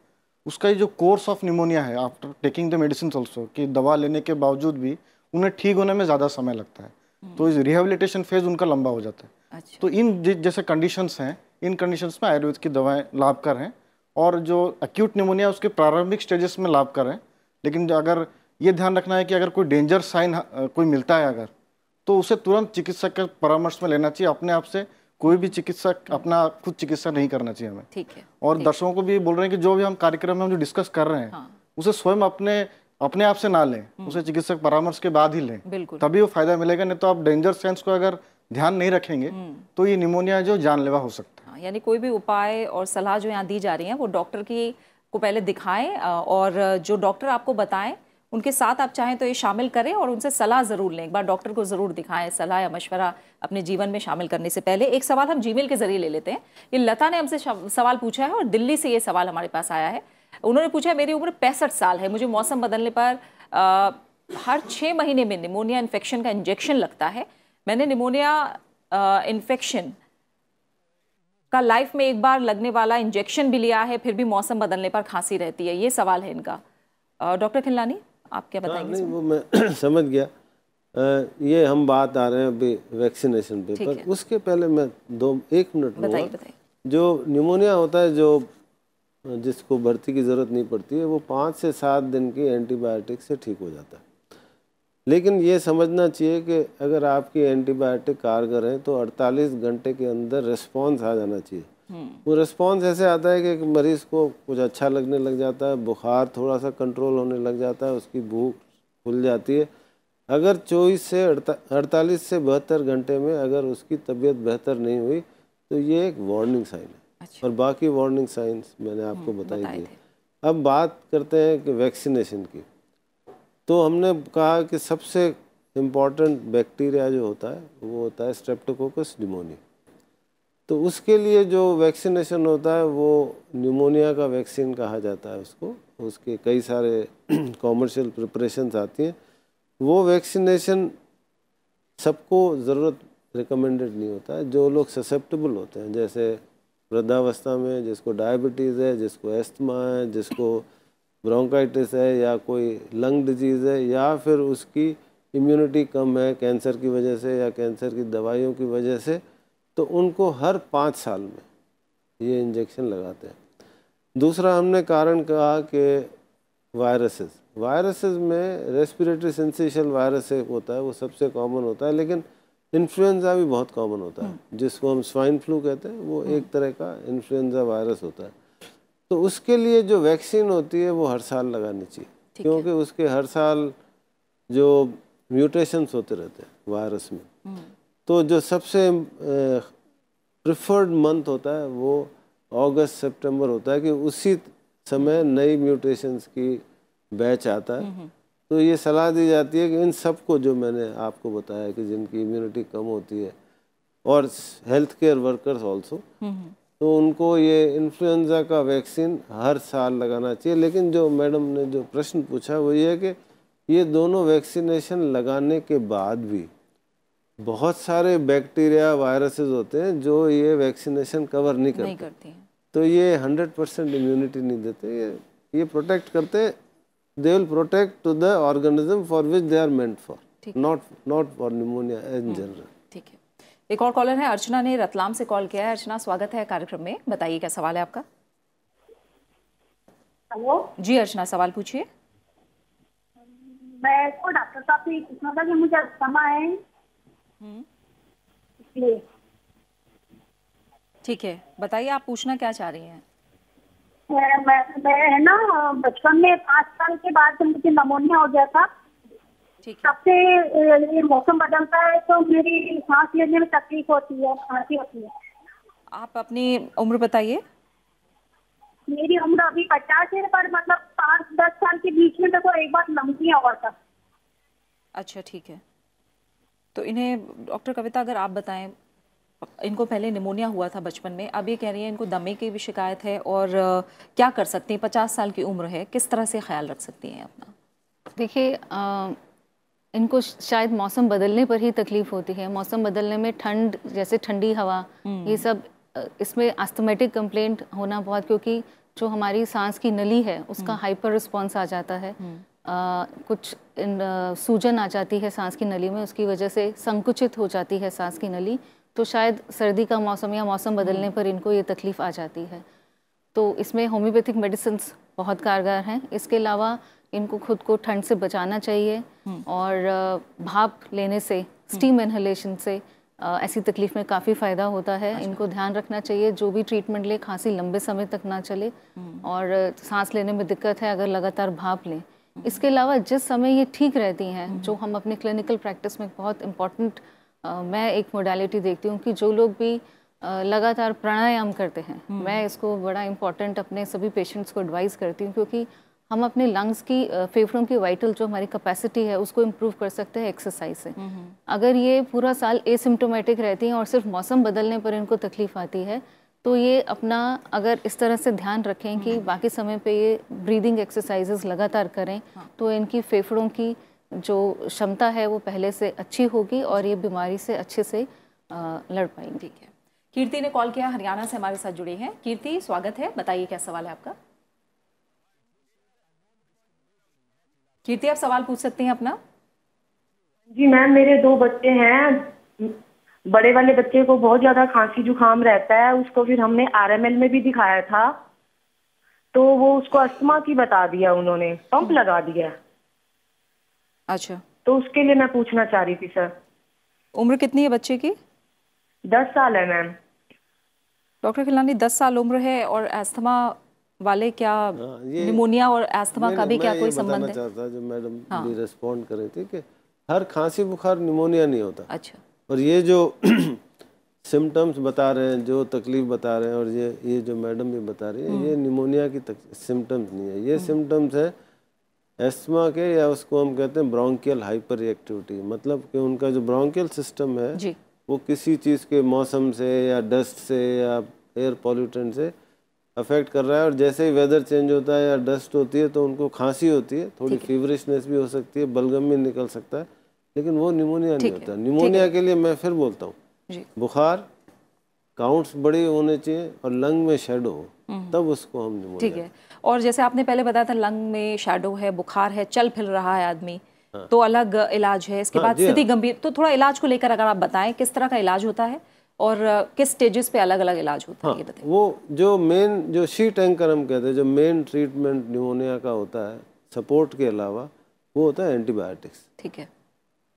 उसका ये जो कोर्स ऑफ निमोनिया है after taking the medicine also कि दवा लेने के बावजूद भी उन्हें ठीक होने में ज़्यादा समय लगता है हम्म। तो इस रिहेबिलिटेशन फेज उनका लंबा हो जाता है अच्छा। तो इन जैसे कंडीशंस हैं इन कंडीशंस में आयुर्वेद की दवाएं लाभकार हैं और जो अक्यूट निमोनिया उसके प्रारंभिक स्टेजेस में लाभ करें लेकिन अगर ये ध्यान रखना है कि अगर कोई डेंजर साइन हाँ, कोई मिलता है अगर तो उसे तुरंत चिकित्सक के परामर्श में लेना चाहिए अपने आप से कोई भी चिकित्सक अपना खुद चिकित्सा नहीं करना चाहिए हमें ठीक है और दर्शकों को भी बोल रहे हैं कि जो भी हम कार्यक्रम में हम जो डिस्कस कर रहे हैं हाँ। उसे स्वयं अपने अपने आप से ना लें हम्म। उसे चिकित्सक परामर्श के बाद ही लें तभी वो फायदा मिलेगा नहीं तो आप डेंजर साइंस को अगर ध्यान नहीं रखेंगे हम्म। तो ये निमोनिया जो जानलेवा हो सकता है हाँ, यानी कोई भी उपाय और सलाह जो यहाँ दी जा रही है वो डॉक्टर की को पहले दिखाएं और जो डॉक्टर आपको बताएं उनके साथ आप चाहें तो ये शामिल करें और उनसे सलाह ज़रूर लें एक बार डॉक्टर को ज़रूर दिखाएं सलाह या मशवरा अपने जीवन में शामिल करने से पहले एक सवाल हम जीमेल के ज़रिए ले लेते हैं ये लता ने हमसे सवाल पूछा है और दिल्ली से ये सवाल हमारे पास आया है उन्होंने पूछा मेरी उम्र पैंसठ साल है मुझे मौसम बदलने पर आ, हर छः महीने में निमोनिया इन्फेक्शन का इंजेक्शन लगता है मैंने निमोनिया इन्फेक्शन का लाइफ में एक बार लगने वाला इंजेक्शन भी लिया है फिर भी मौसम बदलने पर खांसी रहती है ये सवाल है इनका डॉक्टर खिल्लानी आप क्या हाँ, बताएंगे नहीं, वो मैं समझ गया आ, ये हम बात आ रहे हैं अभी वैक्सीनेशन पे पर उसके पहले मैं दो एक मिनट बताइए जो निमोनिया होता है जो जिसको भर्ती की ज़रूरत नहीं पड़ती है वो पाँच से सात दिन की एंटीबायोटिक से ठीक हो जाता है लेकिन ये समझना चाहिए कि अगर आपकी एंटीबायोटिक कारगर है तो 48 घंटे के अंदर रिस्पॉन्स आ जाना चाहिए हम्म। वो रिस्पॉन्स ऐसे आता है कि मरीज़ को कुछ अच्छा लगने लग जाता है बुखार थोड़ा सा कंट्रोल होने लग जाता है उसकी भूख खुल जाती है अगर चौबीस से अड़तालीस से बहत्तर घंटे में अगर उसकी तबीयत बेहतर नहीं हुई तो ये एक वार्निंग साइन है अच्छा। और बाकी वार्निंग साइंस मैंने आपको हम्म, बताई थी अब बात करते हैं कि वैक्सीनेशन की तो हमने कहा कि सबसे इम्पॉर्टेंट बैक्टीरिया जो होता है वो होता है स्ट्रेप्टोकोकस निमोनिया तो उसके लिए जो वैक्सीनेशन होता है वो निमोनिया का वैक्सीन कहा जाता है उसको उसके कई सारे कॉमर्शियल प्रिपरेशंस आती हैं वो वैक्सीनेशन सबको ज़रूरत रिकमेंडेड नहीं होता है जो लोग ससेप्टेबल होते हैं जैसे वृद्धावस्था में जिसको डायबिटीज़ है जिसको एस्थमा है जिसको ब्रोंकाइटिस है या कोई लंग डिजीज़ है या फिर उसकी इम्यूनिटी कम है कैंसर की वजह से या कैंसर की दवाइयों की वजह से तो उनको हर पाँच साल में ये इंजेक्शन लगाते हैं दूसरा हमने कारण कहा कि वायरसेस वायरसेस में रेस्पिरेटरी सेंसेशन वायरस एक होता है वो सबसे कॉमन होता है लेकिन इन्फ्लुएंज़ा भी बहुत कॉमन होता है हम्म। जिसको हम स्वाइन फ्लू कहते हैं वो एक तरह का इन्फ्लुएंज़ा वायरस होता है तो उसके लिए जो वैक्सीन होती है वो हर साल लगानी चाहिए क्योंकि उसके हर साल जो म्यूटेशंस होते रहते हैं वायरस में हम्म। तो जो सबसे प्रिफर्ड मंथ होता है वो अगस्त सितंबर होता है कि उसी समय हम्म। नई म्यूटेशंस की बैच आता है तो ये सलाह दी जाती है कि इन सबको जो मैंने आपको बताया कि जिनकी इम्यूनिटी कम होती है और हेल्थ केयर वर्कर्स ऑल्सो तो उनको ये इन्फ्लुएंजा का वैक्सीन हर साल लगाना चाहिए लेकिन जो मैडम ने जो प्रश्न पूछा वो ये है कि ये दोनों वैक्सीनेशन लगाने के बाद भी बहुत सारे बैक्टीरिया वायरसेस होते हैं जो ये वैक्सीनेशन कवर नहीं करते, नहीं करते तो ये हंड्रेड परसेंट इम्यूनिटी नहीं देते ये ये प्रोटेक्ट करते they will protect to the organism for which they are meant for not not for pneumonia in general एक और कॉलर है अर्चना ने रतलाम से कॉल किया है अर्चना स्वागत है कार्यक्रम में बताइए क्या सवाल है आपका हेलो जी अर्चना सवाल पूछिए मैं डॉक्टर साहब से पूछना था कि मुझे अस्थमा है हम्म। ठीक है बताइए आप पूछना क्या चाह रही हैं मैं, मैं है ना बचपन में पाँच साल के बाद मुझे नमोनिया हो गया था सबसे से मौसम बदलता है तो मेरी सांस लेने में तकलीफ होती है खांसी होती है आप अपनी उम्र बताइए मेरी उम्र अभी पचास है पर मतलब पाँच दस साल के बीच में देखो तो एक बार लंबी और था अच्छा ठीक है तो इन्हें डॉक्टर कविता अगर आप बताएं इनको पहले निमोनिया हुआ था बचपन में अब ये कह रही है इनको दमे की भी शिकायत है और क्या कर सकते हैं पचास साल की उम्र है किस तरह से ख्याल रख सकती हैं अपना देखिए इनको शायद मौसम बदलने पर ही तकलीफ होती है मौसम बदलने में ठंड जैसे ठंडी हवा हम्म। ये सब इसमें आस्थमेटिक कंप्लेंट होना बहुत क्योंकि जो हमारी सांस की नली है उसका हाइपर हम्म। रिस्पॉन्स आ जाता है आ, हम्म। कुछ इन, आ, सूजन आ जाती है सांस की नली में उसकी वजह से संकुचित हो जाती है सांस की नली तो शायद सर्दी का मौसम या मौसम बदलने पर इनको ये तकलीफ आ जाती है तो इसमें होम्योपैथिक मेडिसिन बहुत कारगर हैं इसके अलावा इनको खुद को ठंड से बचाना चाहिए हम्म। और भाप लेने से स्टीम हम्म। इनहलेशन से ऐसी तकलीफ में काफ़ी फ़ायदा होता है अच्छा। इनको ध्यान रखना चाहिए जो भी ट्रीटमेंट ले खांसी लंबे समय तक ना चले हम्म। और सांस लेने में दिक्कत है अगर लगातार भाप लें इसके अलावा जिस समय ये ठीक रहती हैं जो हम अपने क्लिनिकल प्रैक्टिस में बहुत इम्पॉर्टेंट मैं एक मोडालिटी देखती हूँ कि जो लोग भी लगातार प्राणायाम करते हैं मैं इसको बड़ा इम्पॉर्टेंट अपने सभी पेशेंट्स को एडवाइस करती हूँ क्योंकि हम अपने लंग्स की फेफड़ों की वाइटल जो हमारी कैपेसिटी है उसको इम्प्रूव कर सकते हैं एक्सरसाइज से हम्म, हम्म। अगर ये पूरा साल एसिम्टोमेटिक रहती हैं और सिर्फ मौसम बदलने पर इनको तकलीफ आती है तो ये अपना अगर इस तरह से ध्यान रखें कि हम्म। बाकी समय पे ये ब्रीदिंग एक्सरसाइजेस लगातार करें हाँ। तो इनकी फेफड़ों की जो क्षमता है वो पहले से अच्छी होगी और ये बीमारी से अच्छे से लड़ पाएंगे ठीक है कीर्ति ने कॉल किया हरियाणा से हमारे साथ जुड़ी हैं कीर्ति स्वागत है बताइए क्या सवाल है आपका कीर्ति आप सवाल पूछ सकते हैं अपना जी मैम मेरे दो बच्चे हैं बड़े वाले बच्चे को बहुत ज्यादा खांसी जुखाम रहता है उसको फिर हमने आरएमएल में भी दिखाया था तो वो उसको अस्थमा की बता दिया उन्होंने पंप लगा दिया अच्छा तो उसके लिए मैं पूछना चाह रही थी सर उम्र कितनी है बच्चे की दस साल है मैम डॉक्टर खिलानी दस साल उम्र है और अस्थमा वाले क्या हाँ, निमोनिया और एस्थमा का भी क्या कोई संबंध है चाहता जो मैडम हाँ। रिस्पॉन्ड कर रही थी कि हर खांसी बुखार निमोनिया नहीं होता अच्छा और ये जो सिम्टम्स बता रहे हैं जो तकलीफ बता रहे हैं और ये ये जो मैडम भी बता रही है ये हम्म। निमोनिया की सिम्टम्स नहीं है ये सिम्टम्स है एस्थमा के या उसको हम कहते हैं ब्रोंकियल हाइपर रिएक्टिविटी मतलब कि उनका जो ब्रोंकियल सिस्टम है वो किसी चीज़ के मौसम से या डस्ट से या एयर पॉल्यूटेंट से अफेक्ट कर रहा है और जैसे ही वेदर चेंज होता है या डस्ट होती है तो उनको खांसी होती है थोड़ी फीवरिशनेस भी हो सकती है बलगम भी निकल सकता है लेकिन वो निमोनिया नहीं होता निमोनिया के लिए मैं फिर बोलता हूँ बुखार काउंट्स बड़े होने चाहिए और लंग में शेडो हो हम्म। तब उसको हम ठीक है और जैसे आपने पहले बताया था लंग में शेडो है बुखार है चल फिर रहा है आदमी हाँ। तो अलग इलाज है इसके हाँ, बाद हाँ। स्थिति गंभीर तो थोड़ा इलाज को लेकर अगर आप बताएं किस तरह का इलाज होता है और किस स्टेजेस पे अलग अलग इलाज होता हाँ, है ये बताइए वो जो मेन जो शी टैंकर हम कहते हैं जो मेन ट्रीटमेंट न्यूमोनिया का होता है सपोर्ट के अलावा वो होता है एंटीबायोटिक्स ठीक है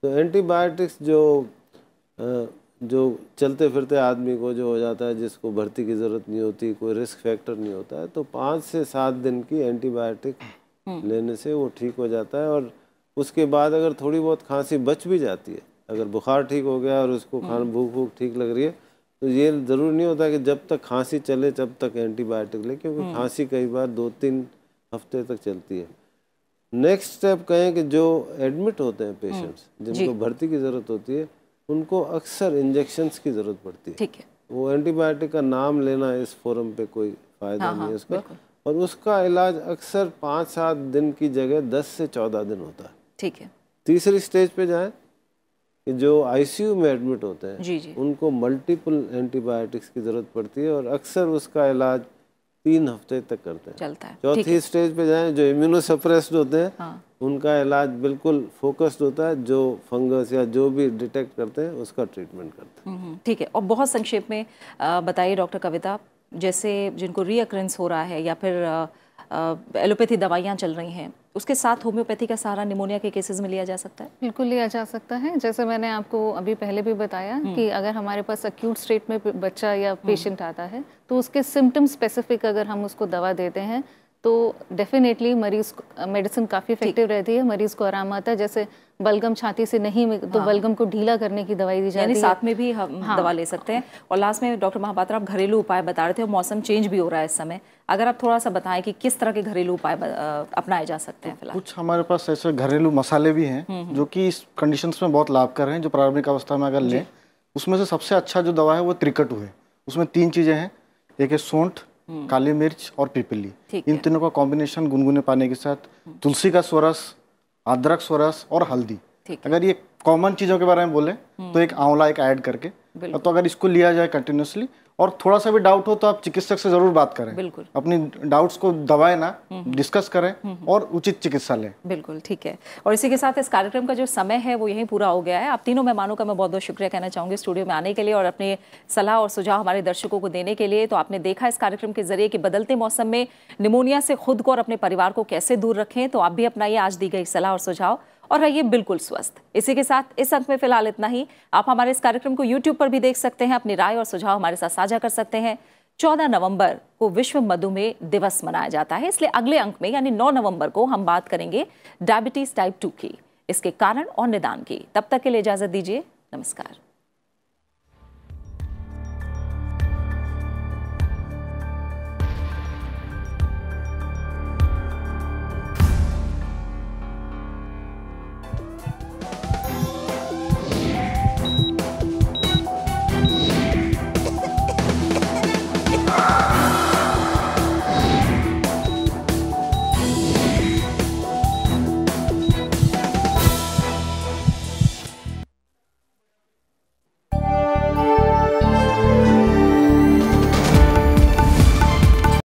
तो एंटीबायोटिक्स जो जो चलते फिरते आदमी को जो हो जाता है जिसको भर्ती की ज़रूरत नहीं होती कोई रिस्क फैक्टर नहीं होता है तो पाँच से सात दिन की एंटीबायोटिक हम्म। लेने से वो ठीक हो जाता है और उसके बाद अगर थोड़ी बहुत खांसी बच भी जाती है अगर बुखार ठीक हो गया और उसको हम्म। खाना भूख भूख ठीक लग रही है तो ये ज़रूर नहीं होता कि जब तक खांसी चले तब तक एंटीबायोटिक ले क्योंकि हम्म। खांसी कई बार दो तीन हफ्ते तक चलती है नेक्स्ट स्टेप कहें कि जो एडमिट होते हैं हम्म। पेशेंट्स जिनको भर्ती की ज़रूरत होती है उनको अक्सर इंजेक्शन की ज़रूरत पड़ती है ठीक है वो एंटीबायोटिक का नाम लेना इस फोरम पे कोई फ़ायदा हाँ, नहीं है हाँ, उसका और उसका इलाज अक्सर पाँच सात दिन की जगह दस से चौदह दिन होता है ठीक है तीसरी स्टेज पे जाए कि जो आईसीयू में एडमिट होते हैं जी जी। उनको मल्टीपल एंटीबायोटिक्स की ज़रूरत पड़ती है और अक्सर उसका इलाज तीन हफ्ते तक करते हैं चलता है चौथी स्टेज पे जाएं जो इम्यूनोसप्रेस्ड होते हैं हाँ। उनका इलाज बिल्कुल फोकस्ड होता है जो फंगस या जो भी डिटेक्ट करते हैं उसका ट्रीटमेंट करते हैं हम्म, ठीक है और बहुत संक्षेप में बताइए डॉक्टर कविता जैसे जिनको रीअक्रेंस हो रहा है या फिर एलोपैथी दवाइयाँ चल रही हैं उसके साथ होम्योपैथी का सहारा निमोनिया के केसेस में लिया जा सकता है बिल्कुल लिया जा सकता है जैसे मैंने आपको अभी पहले भी बताया हम्म। कि अगर हमारे पास अक्यूट स्टेट में बच्चा या पेशेंट हम्म। आता है तो उसके सिम्टम स्पेसिफिक अगर हम उसको दवा देते हैं तो डेफिनेटली मरीज मेडिसिन काफ़ी इफेक्टिव रहती है मरीज़ को आराम आता है जैसे बलगम छाती से नहीं तो हाँ। बलगम को ढीला करने की दवाई दी जाती है साथ में भी हम हाँ। दवा ले सकते हैं और लास्ट में डॉक्टर महापात्र आप घरेलू उपाय बता रहे थे और मौसम चेंज भी हो रहा है इस समय अगर आप थोड़ा सा बताएं कि किस तरह के घरेलू उपाय अपनाए जा सकते हैं तो कुछ हमारे पास ऐसे घरेलू मसाले भी हैं हम्म, हम्म। जो कि इस कंडीशन में बहुत लाभ कर रहे हैं जो प्रारंभिक अवस्था में अगर लें उसमें से सबसे अच्छा जो दवा है वो त्रिकट हुए उसमें तीन चीज़ें हैं एक है सोंठ हम्म। काली मिर्च और पिपली इन तीनों का कॉम्बिनेशन गुनगुने पानी के साथ तुलसी का स्वरस अदरक सोरस और हल्दी अगर ये कॉमन चीज़ों के बारे में बोले तो हम्म। एक आंवला एक ऐड करके तो अगर इसको लिया जाए कंटिन्यूसली और थोड़ा सा भी डाउट हो तो आप चिकित्सक से जरूर बात करें बिल्कुल अपनी डाउट्स को दबाए ना डिस्कस हम्म, हम्म। करें हम्म, और उचित चिकित्सा लें बिल्कुल ठीक है और इसी के साथ इस कार्यक्रम का जो समय है वो यहीं पूरा हो गया है आप तीनों मेहमानों का मैं बहुत बहुत शुक्रिया कहना चाहूंगी स्टूडियो में आने के लिए और अपनी सलाह और सुझाव हमारे दर्शकों को देने के लिए तो आपने देखा इस कार्यक्रम के जरिए कि बदलते मौसम में निमोनिया से खुद को और अपने परिवार को कैसे दूर रखें तो आप भी अपनाइए आज दी गई सलाह और सुझाव और रहिए बिल्कुल स्वस्थ इसी के साथ इस अंक में फिलहाल इतना ही आप हमारे इस कार्यक्रम को यूट्यूब पर भी देख सकते हैं अपनी राय और सुझाव हमारे साथ साझा कर सकते हैं चौदह नवंबर को विश्व मधुमेह दिवस मनाया जाता है इसलिए अगले अंक में यानी नौ नवंबर को हम बात करेंगे डायबिटीज टाइप टू की इसके कारण और निदान की तब तक के लिए इजाजत दीजिए नमस्कार